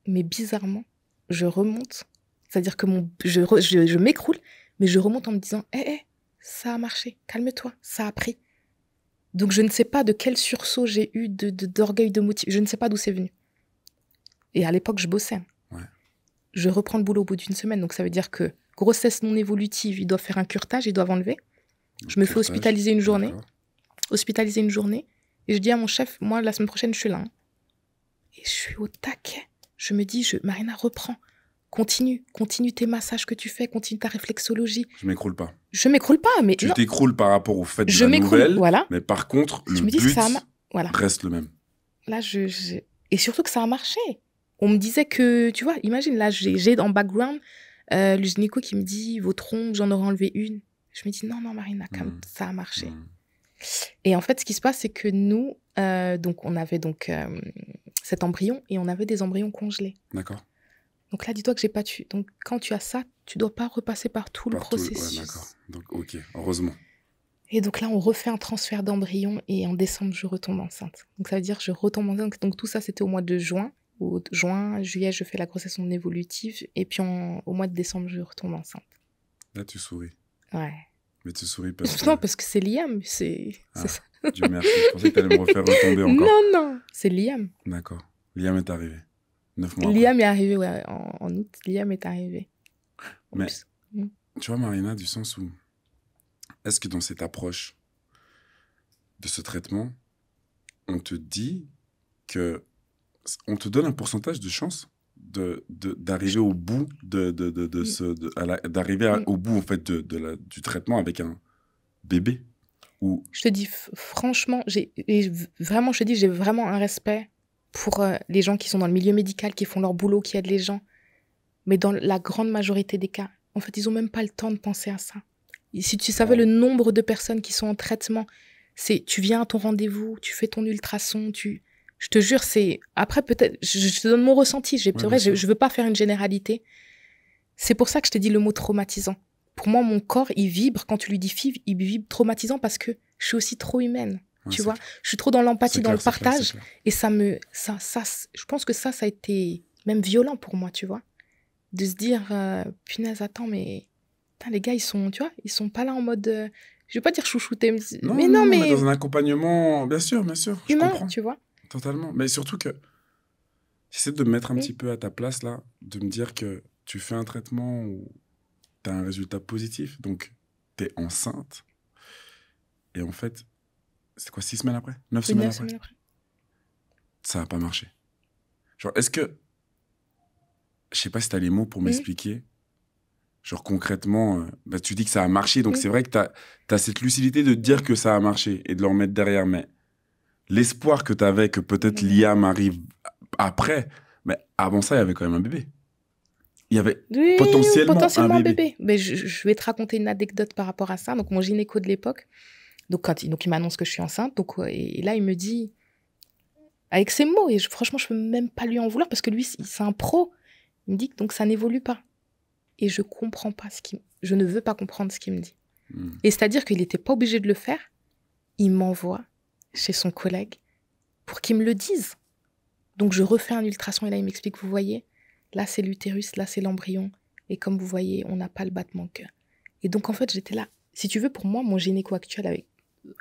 mais bizarrement, je remonte. C'est-à-dire que mon, je, m'écroule, mais je remonte en me disant Hé, eh, hé, eh, ça a marché, calme-toi, ça a pris. Donc, je ne sais pas de quel sursaut j'ai eu d'orgueil, de, d'orgueil de motif. Je ne sais pas d'où c'est venu. Et à l'époque, je bossais. Hein. Je reprends le boulot au bout d'une semaine. Donc, ça veut dire que grossesse non évolutive, ils doivent faire un curtage, ils doivent enlever. Je me fais hospitaliser une journée. Hospitaliser une journée. Et je dis à mon chef, moi, la semaine prochaine, je suis là. Hein. Et je suis au taquet. Je me dis, je, Marina, reprends. Continue, continue tes massages que tu fais, continue ta réflexologie. Je m'écroule pas. Je m'écroule pas, mais. Tu t'écroules par rapport au fait de je la nouvelle. Voilà. Mais par contre, le me but reste le même. Là, je, Et surtout que ça a marché. On me disait que, tu vois, imagine, là, j'ai en background euh, le qui me dit vos trompes, j'en aurais enlevé une. Je me dis, non, non, Marina, comme ça a marché. Mmh. Et en fait, ce qui se passe, c'est que nous, euh, donc, on avait donc euh, cet embryon et on avait des embryons congelés. D'accord. Donc là, dis-toi que j'ai pas tu. Donc quand tu as ça, tu dois pas repasser par tout le processus. d'accord. Donc, ok, heureusement. Et donc là, on refait un transfert d'embryon et en décembre, je retombe enceinte. Donc ça veut dire que je retombe enceinte. Donc tout ça, c'était au mois de juin. Au juin, juillet, je fais la grossesse non évolutive. Et puis au mois de décembre, je retombe enceinte. Là, tu souris. Ouais. Mais tu souris parce que. Non, parce que c'est Liam. C'est ah, ça. Dieu merci. Je pensais que tu allais me refaire retomber encore. Non, non, c'est Liam. D'accord. Liam est arrivé. Neuf mois. Liam est arrivé, ouais, en, août. Liam est arrivé. Mais mm. tu vois, Marina, du sens où. Est-ce que dans cette approche de ce traitement, on te dit que. On te donne un pourcentage de chance d'arriver au bout de, de, d'arriver au bout en fait de, du traitement avec un bébé. Je te dis franchement, j'ai vraiment, je dis, j'ai vraiment un respect pour euh, les gens qui sont dans le milieu médical, qui font leur boulot, qui aident les gens. Mais dans la grande majorité des cas, en fait, ils n'ont même pas le temps de penser à ça. si tu savais le nombre de personnes qui sont en traitement, c'est tu viens à ton rendez-vous, tu fais ton ultrason, tu je te jure, c'est. Après, peut-être. Je, te donne mon ressenti. J'ai, vrai, je, ne veux pas faire une généralité. C'est pour ça que je te dis le mot traumatisant. Pour moi, mon corps, il vibre. Quand tu lui dis fibre, il vibre traumatisant parce que je suis aussi trop humaine. tu vois Je suis trop dans l'empathie, dans le partage. et ça me. Ça, ça, je pense que ça, ça a été même violent pour moi, tu vois De se dire, euh, punaise, attends, mais. Putain, les gars, ils sont. Tu vois Ils sont pas là en mode. je euh, je vais pas dire chouchouter, mais non, mais dans un accompagnement, bien sûr, bien sûr. Humain, je comprends. tu vois. Totalement. Mais surtout que j'essaie de me mettre un petit peu à ta place là, de me dire que tu fais un traitement où tu as un résultat positif, donc tu es enceinte. Et en fait, c'est quoi, six semaines après Neuf, semaines, après. Ça n'a pas marché. Genre, est-ce que. Je sais pas si tu as les mots pour m'expliquer. Genre, concrètement, euh, bah, tu dis que ça a marché, donc c'est vrai que tu as, cette lucidité de dire que ça a marché et de le remettre derrière, mais l'espoir que tu avais que peut-être mm. l'IA m'arrive après, mais avant ça, il y avait quand même un bébé. Il y avait potentiellement, un bébé. Mais je, vais te raconter une anecdote par rapport à ça. Donc, mon gynéco de l'époque, donc, quand il, donc il m'annonce que je suis enceinte. Donc, et, là, il me dit, avec ses mots, et franchement, je ne peux même pas lui en vouloir parce que lui, c'est un pro. Il me dit que donc ça n'évolue pas. Et je comprends pas ce qui Je ne veux pas comprendre ce qu'il me dit. Hmm. Et c'est-à-dire qu'il n'était pas obligé de le faire. Il m'envoie chez son collègue pour qu'il me le dise. Donc je refais un ultrason et là il m'explique, vous voyez, là c'est l'utérus, là c'est l'embryon. Et comme vous voyez, on n'a pas le battement de cœur. Et donc en fait j'étais là. Si tu veux, pour moi, mon gynéco actuel avec euh,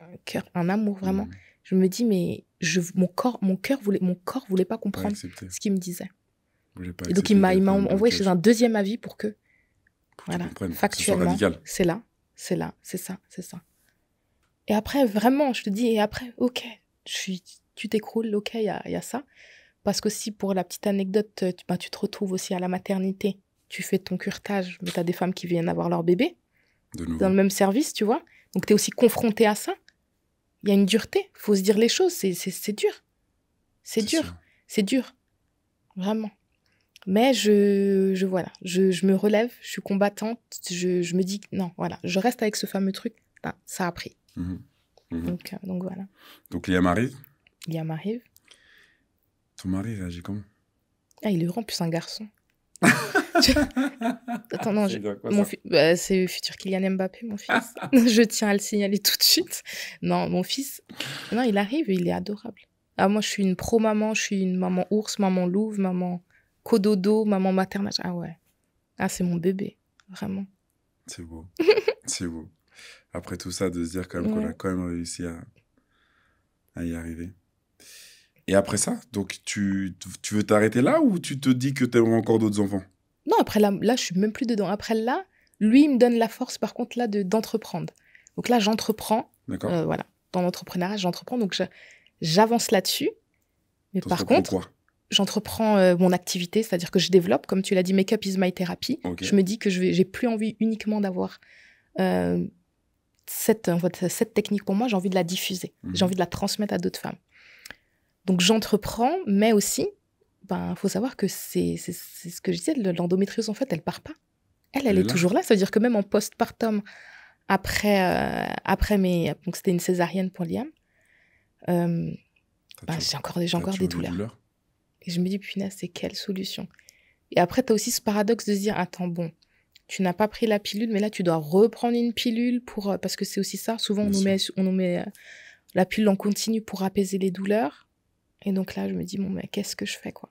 un cœur, un amour vraiment, mmh. je me dis, mais je, mon corps mon cœur voulait, mon corps voulait pas comprendre ce qu'il me disait. Et donc il m'a envoyé chez un deuxième avis pour que, voilà, factuellement, c'est là, c'est là, c'est ça, c'est ça. Et après, vraiment, je te dis, et après, ok, je suis, tu t'écroules, ok, il y a, ça. Parce que si, pour la petite anecdote, euh, tu, bah, tu te retrouves aussi à la maternité, tu fais ton curtage, mais tu as des femmes qui viennent avoir leur bébé dans le même service, tu vois. Donc, tu es aussi confronté à ça. Il y a une dureté, faut se dire les choses, c'est dur. C'est dur, c'est dur. Vraiment. Mais je, voilà, je, me relève, je suis combattante, je, me dis, non, voilà, je reste avec ce fameux truc, ça a pris. Mhm. Mhm. Euh, donc, voilà. Donc Liam arrive Liam arrive. Ton mari réagit comment Ah, il est vraiment plus un garçon. *laughs* Attends, non, je... bah, c'est futur Kylian Mbappé, mon fils. *laughs* je tiens à le signaler tout de suite. Non, mon fils, non, il arrive il est adorable. Ah, moi, je suis une pro-maman, je suis une maman ours, maman louve, maman cododo, maman maternelle. Ah ouais. Ah, c'est mon bébé, vraiment. C'est beau. *laughs* c'est beau après tout ça, de se dire quand même qu'on a quand même réussi à, à y arriver. Et après ça, donc tu, tu veux t'arrêter là ou tu te dis que tu aimerais encore d'autres enfants Non, après là, là, je suis même plus dedans. Après là, lui, il me donne la force, par contre, là, d'entreprendre. donc là, j'entreprends. D'accord. Euh, voilà, dans l'entrepreneuriat, j'entreprends. Donc j'avance là-dessus. Mais par contre, j'entreprends euh, mon activité, c'est-à-dire que je développe, comme tu l'as dit, make-up is my therapy. Je me dis que je j'ai plus envie uniquement d'avoir euh, cette, technique pour moi, j'ai envie de la diffuser. Mhm. J'ai envie de la transmettre à d'autres femmes. Donc j'entreprends, mais aussi, il ben, faut savoir que c'est ce que je disais, l'endométriose, en fait, elle part pas. Elle, elle, est, toujours là. cest à dire que même en postpartum, après, euh, après mes. Donc c'était une césarienne pour Liam. Euh, ah, ben, j'ai encore, encore des ah, douleurs. Et je me dis, punaise, c'est quelle solution. Et après, tu as aussi ce paradoxe de se dire, attends, bon, tu n'as pas pris la pilule, mais là, tu dois reprendre une pilule pour, euh, parce que c'est aussi ça. Souvent, on nous, met, on nous met, euh, la pilule en continu pour apaiser les douleurs. Et donc là, je me dis, bon, mais qu'est-ce que je fais, quoi?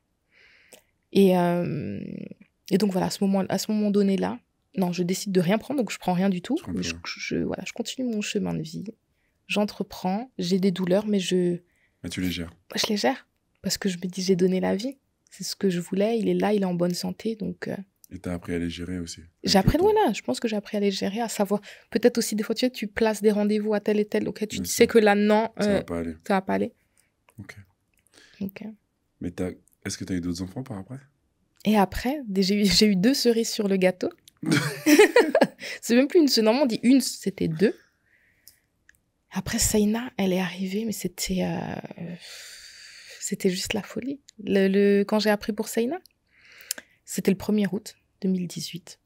Et, euh, et donc voilà, à ce moment, à ce moment donné là, non, je décide de rien prendre, donc je prends rien du tout. Je, continue mon chemin de vie. J'entreprends, j'ai des douleurs, mais je. Mais tu les gères. Je les gère. Parce que je me dis, j'ai donné la vie. C'est ce que je voulais. Il est là, il est en bonne santé. Donc, et tu appris à les gérer aussi. J'ai appris, voilà, je pense que j'ai appris à les gérer, à savoir. Peut-être aussi, des fois, tu, sais, tu places des rendez-vous à tel et tel, ok, tu sais que là, non. ça va euh, pas aller. va pas aller. Ok. Ok. Mais est-ce que tu as eu d'autres enfants par après Et après, j'ai eu, deux cerises sur le gâteau. *laughs* *laughs* c'est même plus une c'est Normalement, on dit une, c'était deux. Après, Seina, elle est arrivée, mais c'était. Euh, c'était juste la folie. Le, quand j'ai appris pour Seina c'était le 1er août. 2018.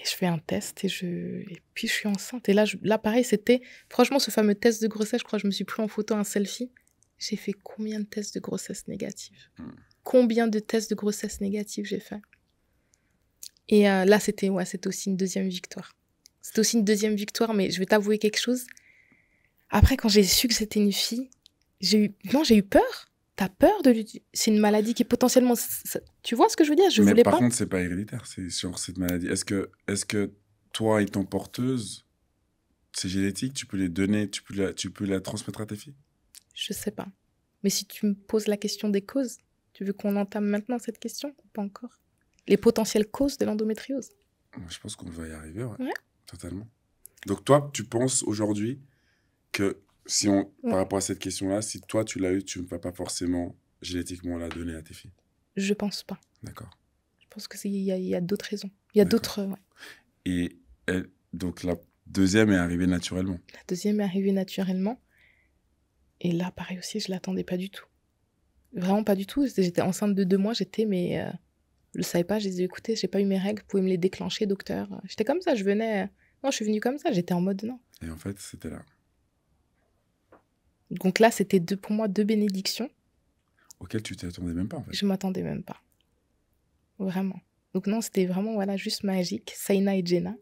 Et je fais un test et, je... puis je suis enceinte. Et là, je... pareil, c'était franchement ce fameux test de grossesse. Je crois que je me suis pris en photo un selfie. J'ai fait combien de tests de grossesse négative hmm. Combien de tests de grossesse négative j'ai fait Et euh, là, c'était ouais, aussi une deuxième victoire. C'était aussi une deuxième victoire, mais je vais t'avouer quelque chose. Après, quand j'ai su que c'était une fille, j'ai eu non, j'ai eu peur. T'as peur de lui. C'est une maladie qui est potentiellement. Tu vois ce que je veux dire Je Mais voulais par contre, c'est pas héréditaire, c'est sur cette maladie. Est-ce que, est ce que toi, étant porteuse, c'est génétique, tu peux les donner, tu peux la, tu peux la transmettre à tes filles Je sais pas. Mais si tu me poses la question des causes, tu veux qu'on entame maintenant cette question ou pas encore Les potentielles causes de l'endométriose Je pense qu'on va y arriver, ouais. Totalement. Donc toi, tu penses aujourd'hui que si on, par rapport à cette question-là, si toi tu l'as eu, tu ne peux pas forcément génétiquement la donner à tes filles Je pense pas. D'accord. Je pense qu'il y a, d'autres raisons. Il y a d'autres. Et donc la deuxième est arrivée naturellement La deuxième est arrivée naturellement. Et là, pareil aussi, je l'attendais pas du tout. Vraiment pas du tout. J'étais enceinte de deux mois, j'étais, mais Je euh, je le savais pas. J'ai dit, écoutez, j'ai pas eu mes règles, vous pouvez me les déclencher, docteur. J'étais comme ça, je venais. Non, je suis venue comme ça, j'étais en mode non. Et en fait, c'était là. Donc là, c'était deux, pour moi deux bénédictions. Auxquelles tu t'attendais même pas, en fait. Je m'attendais même pas. Vraiment. Donc non, c'était vraiment voilà juste magique, Saina et Jenna.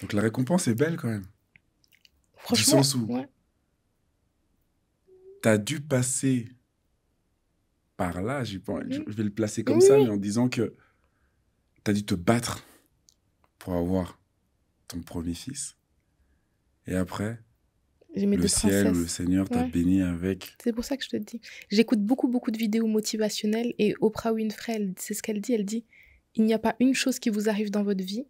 Donc la récompense est belle quand même. Franchement, du sens où t'as dû passer par là, mm. je vais le placer comme ça, mais en disant que tu as dû te battre pour avoir ton premier fils. Et après, le ciel le Seigneur t'a béni avec. C'est pour ça que je te dis. J'écoute beaucoup, beaucoup de vidéos motivationnelles et Oprah Winfrey, c'est ce qu'elle dit. Elle dit il n'y a pas une chose qui vous arrive dans votre vie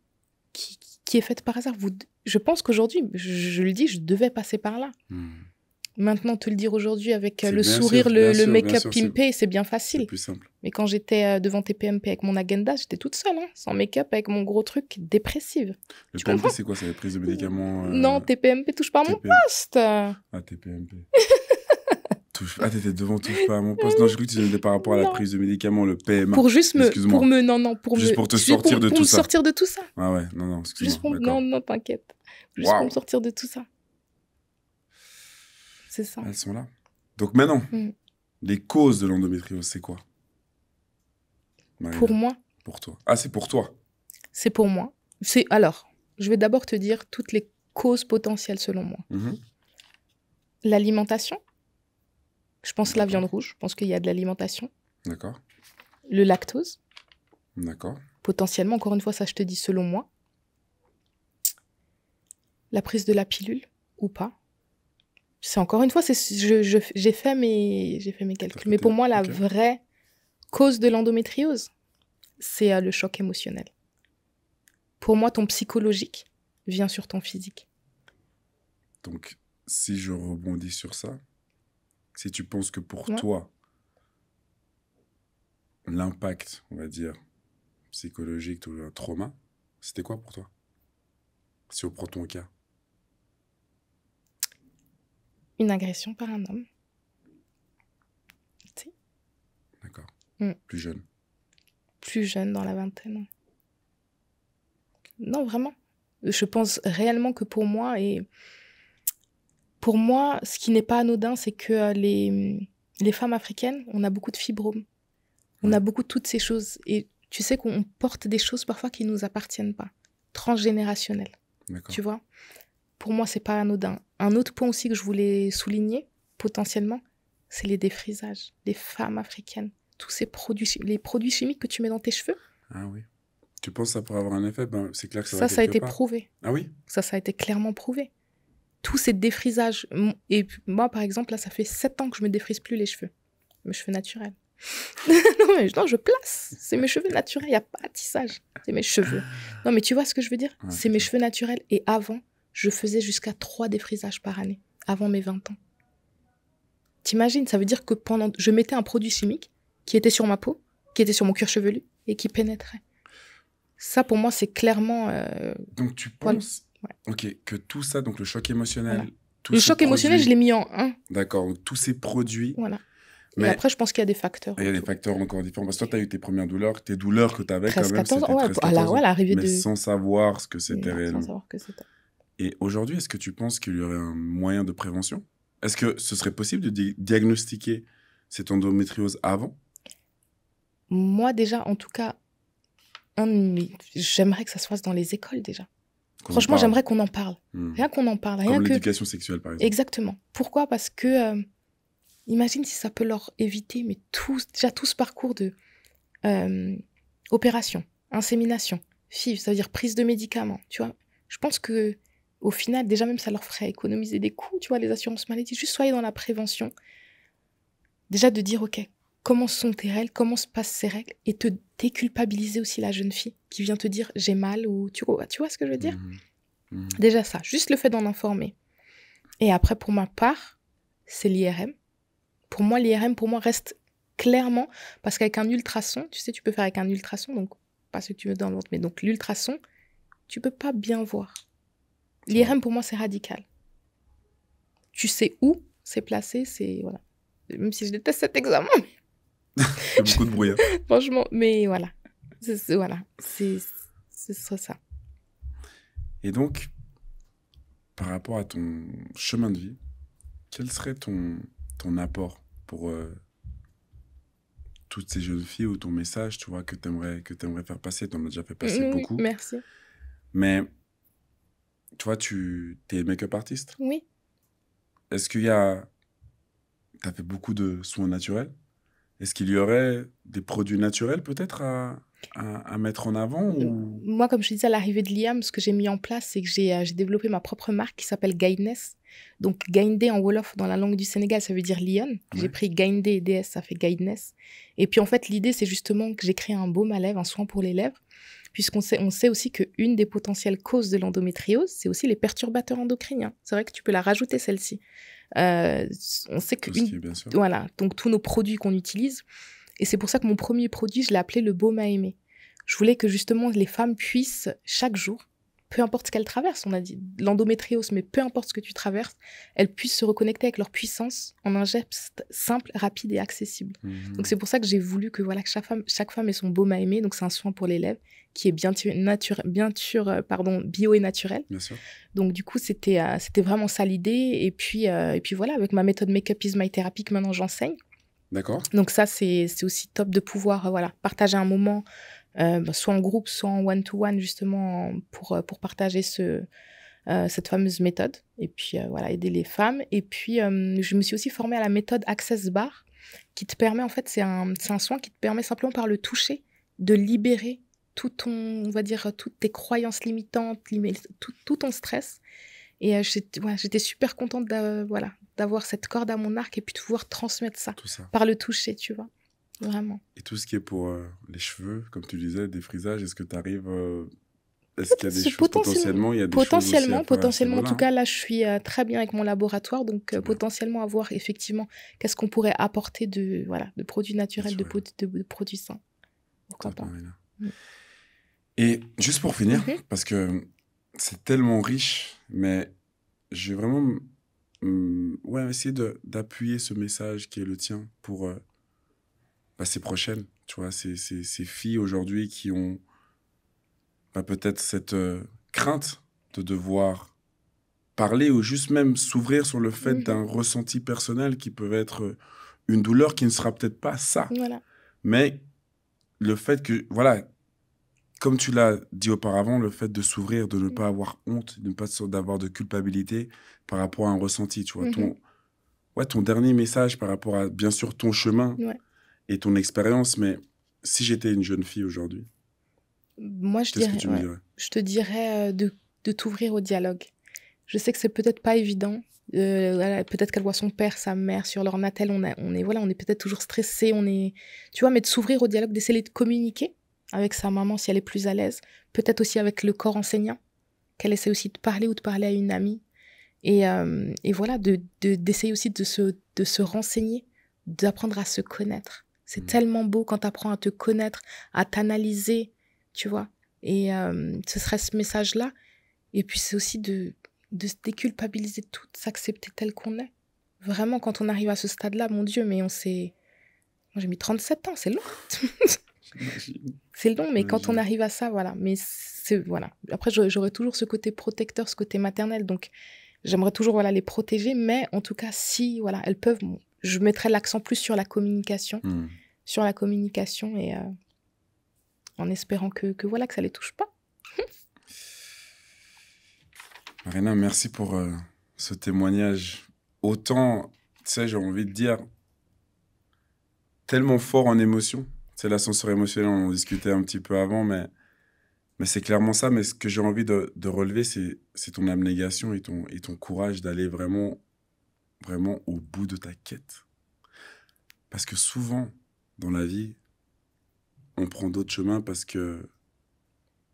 qui, qui est faite par hasard. Vous, je pense qu'aujourd'hui, je, le dis, je devais passer par là. Hmm. Maintenant, te le dire aujourd'hui avec euh, le sourire, le, make-up pimpé, c'est bien facile. C'est plus simple. Mais quand j'étais euh, devant TPMP avec mon agenda, j'étais toute seule, hein, sans make-up, avec mon gros truc dépressive. Le PMP, c'est quoi C'est la prise de médicaments euh, Non, TPMP, touche pas à mon poste Ah, TPMP. *laughs* touche... Ah, t'étais devant, touche pas à mon poste. Non, je cru que tu disais par rapport à la prise de médicaments, le PMA. Pour juste me. Pour me non, non, pour juste pour te sortir de pour tout me ça. sortir de tout ça. Ah ouais, non, non, excuse-moi. Pour... Non, non, t'inquiète. Juste pour me sortir de tout ça ça. Elles sont là. Donc maintenant, mm. les causes de l'endométriose, c'est quoi Pour moi. Pour toi. Ah, c'est pour toi. C'est pour moi. C'est alors, je vais d'abord te dire toutes les causes potentielles selon moi. Mhm. L'alimentation. Je pense la viande rouge. Je pense qu'il y a de l'alimentation. D'accord. Le lactose. D'accord. Potentiellement, encore une fois, ça je te dis selon moi. La prise de la pilule ou pas c'est encore une fois, c'est j'ai fait mes j'ai fait mes calculs. Mais pour moi, la vraie cause de l'endométriose, c'est euh, le choc émotionnel. Pour moi, ton psychologique vient sur ton physique. Donc, si je rebondis sur ça, si tu penses que pour toi, l'impact, on va dire, psychologique ou trauma, c'était quoi pour toi Si on prend ton cas une agression par un homme. sais D'accord. Mm. Plus jeune. Plus jeune, dans la vingtaine. Non, vraiment. Je pense réellement que pour moi, et pour moi, ce qui n'est pas anodin, c'est que euh, mm, les, femmes africaines, on a beaucoup de fibromes. On a beaucoup de toutes ces choses. Et tu sais qu'on porte des choses parfois qui ne nous appartiennent pas, transgénérationnelles. Tu vois pour moi, c'est pas anodin. Un autre point aussi que je voulais souligner, potentiellement, c'est les défrisages des femmes africaines. Tous ces produits, les produits chimiques que tu mets dans tes cheveux. Ah oui. Tu penses que ça pourrait avoir un effet ben, C'est clair que ça Ça, ça a été prouvé. Ah oui Ça, ça a été clairement prouvé. Tous ces défrisages. Et moi, par exemple, là, ça fait sept ans que je me défrise plus les cheveux. Mes cheveux naturels. *laughs* non, mais, je place. C'est mes cheveux naturels. Il n'y a pas de tissage. C'est mes cheveux. Non, mais tu vois ce que je veux dire C'est mes cheveux naturels. Et avant, je faisais jusqu'à trois défrisages par année, avant mes 20 ans. T'imagines, ça veut dire que pendant, je mettais un produit chimique qui était sur ma peau, qui était sur mon cuir chevelu et qui pénétrait. Ça, pour moi, c'est clairement. Euh, donc, tu penses Ok, que tout ça, donc le choc émotionnel. Tout le choc émotionnel, je l'ai mis en 1. D'accord, tous ces produits. Voilà. Mais après, je pense qu'il y a des facteurs. Il y a des facteurs encore différents. Parce que toi, tu as eu tes premières douleurs, tes douleurs que tu avais quand même. à l'arrivée de... sans savoir ce que c'était réellement. que c'était. Et aujourd'hui, est-ce que tu penses qu'il y aurait un moyen de prévention Est-ce que ce serait possible de diagnostiquer cette endométriose avant Moi déjà, en tout cas, j'aimerais que ça se fasse dans les écoles déjà. Franchement, j'aimerais qu'on en parle. Hmm. Rien qu'on en parle. Rien l'éducation sexuelle, par exemple. Exactement. Pourquoi Parce que, euh, imagine si ça peut leur éviter, mais tout, déjà tout ce parcours de euh, opération, insémination, FIV, ça veut dire prise de médicaments, tu vois. Je pense que au final, déjà même ça leur ferait économiser des coûts, tu vois, les assurances maladies. Juste soyez dans la prévention. Déjà de dire, OK, comment sont tes règles, comment se passent ces règles, et te déculpabiliser aussi la jeune fille qui vient te dire j'ai mal ou tu vois, tu vois ce que je veux dire mmh, mmh. Mmh. Déjà ça, juste le fait d'en informer. Et après, pour ma part, c'est l'IRM. Pour moi, l'IRM, pour moi, reste clairement, parce qu'avec un ultrason, tu sais, tu peux faire avec un ultrason, donc pas ce que tu veux dans l'autre, mais donc l'ultrason, tu peux pas bien voir. L'IRM, pour moi, c'est radical. Tu sais où c'est placé, c'est. Voilà. Même si je déteste cet examen. *laughs* Il beaucoup de brouillard. Hein. *laughs* Franchement, mais voilà. C'est, voilà. C'est, ce ça. Et donc, par rapport à ton chemin de vie, quel serait ton, ton apport pour euh, toutes ces jeunes filles ou ton message, tu vois, que tu aimerais, que aimerais faire passer Tu en as déjà fait passer beaucoup. Merci. Mais toi, tu es make-up artiste. Oui. Est-ce qu'il y a. Tu as fait beaucoup de soins naturels. Est-ce qu'il y aurait des produits naturels peut-être à, mettre en avant euh, Moi, comme je disais à l'arrivée de l'IAM, ce que j'ai mis en place, c'est que j'ai euh, développé ma propre marque qui s'appelle Guideness. Donc, Gaindé en Wolof, dans la langue du Sénégal, ça veut dire lion. J'ai pris Gaindé et DS, ça fait Guideness. Et puis, en fait, l'idée, c'est justement que j'ai créé un baume à lèvres, un soin pour les lèvres, puisqu'on sait, on sait aussi qu'une des potentielles causes de l'endométriose, c'est aussi les perturbateurs endocriniens. C'est vrai que tu peux la rajouter, celle-ci. Euh, on sait que... Voilà, donc tous nos produits qu'on utilise. Et c'est pour ça que mon premier produit, je l'ai appelé le baume à Je voulais que justement les femmes puissent chaque jour peu importe ce qu'elles traversent, on a dit l'endométriose, mais peu importe ce que tu traverses, elles puissent se reconnecter avec leur puissance en un geste simple, rapide et accessible. Mhm. Donc c'est pour ça que j'ai voulu que voilà que chaque femme, chaque ait son baume à aimer. Donc c'est un soin pour l'élève qui est bien, nature, bien sûr, euh, pardon, bio et naturel. Bien sûr. Donc du coup c'était euh, c'était vraiment ça l'idée. Et puis euh, et puis voilà avec ma méthode Makeup is My Therapy que maintenant j'enseigne. D'accord. Donc ça c'est aussi top de pouvoir voilà partager un moment euh, bah, soit en groupe, soit en one-to-one, justement, pour, euh, pour partager euh, cette fameuse méthode. Et puis, voilà, aider les femmes. Et puis, je me suis aussi formée à la méthode Access Bar, qui te permet, en fait, c'est un, soin qui te permet simplement par le toucher de libérer tout ton, on va dire, toutes tes croyances limitantes, tout, ton stress. Et j'étais super contente d'avoir cette corde à mon arc et puis de pouvoir transmettre ça. par le toucher, tu vois. Vraiment. Et tout ce qui est pour euh, les cheveux, comme tu disais, des frisages, est-ce que tu arrives. Euh, est-ce qu'il y a des choses potentiellement il y a des Potentiellement, potentiellement. En tout cas, là, je suis euh, très bien avec mon laboratoire, donc potentiellement à voir effectivement qu'est-ce qu'on pourrait apporter de, voilà, de produits naturels, de, de, produits sains mm. Et juste pour finir, mhm. parce que c'est tellement riche, mais j'ai vraiment mm, ouais, essayer d'appuyer ce message qui est le tien pour bah, ces prochaines, tu vois, ces, ces, filles aujourd'hui qui ont bah, peut-être cette euh, crainte de devoir parler ou juste même s'ouvrir sur le fait mmh d'un ressenti personnel qui peut être euh, une douleur qui ne sera peut-être pas ça. Mais le fait que, voilà, comme tu l'as dit auparavant, le fait de s'ouvrir, de ne mmh. pas avoir honte, de ne pas d'avoir de culpabilité par rapport à un ressenti, tu vois. Mmh ton, ouais, ton dernier message par rapport à, bien sûr, ton chemin et ton expérience, mais si j'étais une jeune fille aujourd'hui, moi je je te dirais euh, de, t'ouvrir au dialogue. Je sais que c'est peut-être pas évident. Euh, peut-être qu'elle voit son père, sa mère sur leur natel. On, a, on est voilà, on est peut-être toujours stressé. On est, tu vois, mais de s'ouvrir au dialogue, d'essayer de communiquer avec sa maman si elle est plus à l'aise. Peut-être aussi avec le corps enseignant, qu'elle essaie aussi de parler ou de parler à une amie. Et, euh, voilà, de d'essayer aussi de se, de se renseigner, d'apprendre à se connaître c'est mmh. tellement beau quand tu apprends à te connaître, à t'analyser, tu vois. Et ce serait ce message-là. Et puis, c'est aussi de, de se déculpabiliser tout, s'accepter tel qu'on est. Vraiment, quand on arrive à ce stade-là, mon Dieu, mais on s'est. j'ai mis 37 ans, c'est long. *laughs* c'est long, mais quand on arrive à ça, voilà. Mais c'est. Voilà. Après, j'aurais toujours ce côté protecteur, ce côté maternel. Donc, j'aimerais toujours voilà les protéger mais en tout cas si voilà elles peuvent je mettrais l'accent plus sur la communication, hmm. sur la communication et euh, en espérant que, que, voilà que ça les touche pas. *laughs* Marina, merci pour euh, ce témoignage. Autant, tu sais, j'ai envie de dire tellement fort en émotion. C'est l'ascenseur émotionnel, on en discutait un petit peu avant, mais, mais c'est clairement ça. Mais ce que j'ai envie de, relever, c'est ton abnégation et ton, et ton courage d'aller vraiment vraiment au bout de ta quête. Parce que souvent, dans la vie, on prend d'autres chemins parce que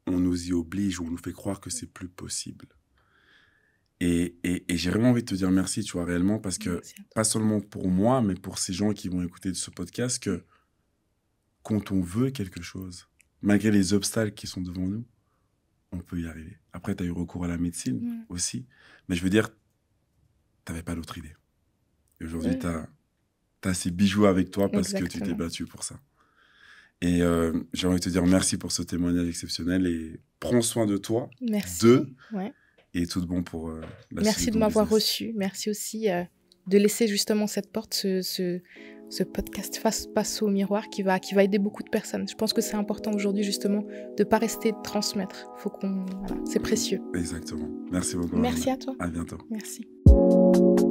on nous y oblige ou on nous fait croire que c'est plus possible. Et, j'ai vraiment envie de te dire merci, tu vois, réellement, parce que pas seulement pour moi, mais pour ces gens qui vont écouter ce podcast, que quand on veut quelque chose, malgré les obstacles qui sont devant nous, on peut y arriver. Après, tu as eu recours à la médecine mm. aussi. Mais je veux dire, tu n'avais pas d'autre idée. Et aujourd'hui, tu as, ces bijoux avec toi parce que tu t'es battu pour ça. Et euh, j'ai envie de te dire merci pour ce témoignage exceptionnel et prends soin de toi. Merci. Deux. Ouais. Et tout de bon pour euh, Merci de m'avoir reçu. Merci aussi euh, de laisser justement cette porte, ce, ce, podcast face, au miroir qui va, qui va aider beaucoup de personnes. Je pense que c'est important aujourd'hui justement de ne pas rester de transmettre. Faut qu'on, c'est précieux. Exactement. Merci beaucoup. Merci à toi. À bientôt. Merci. thank you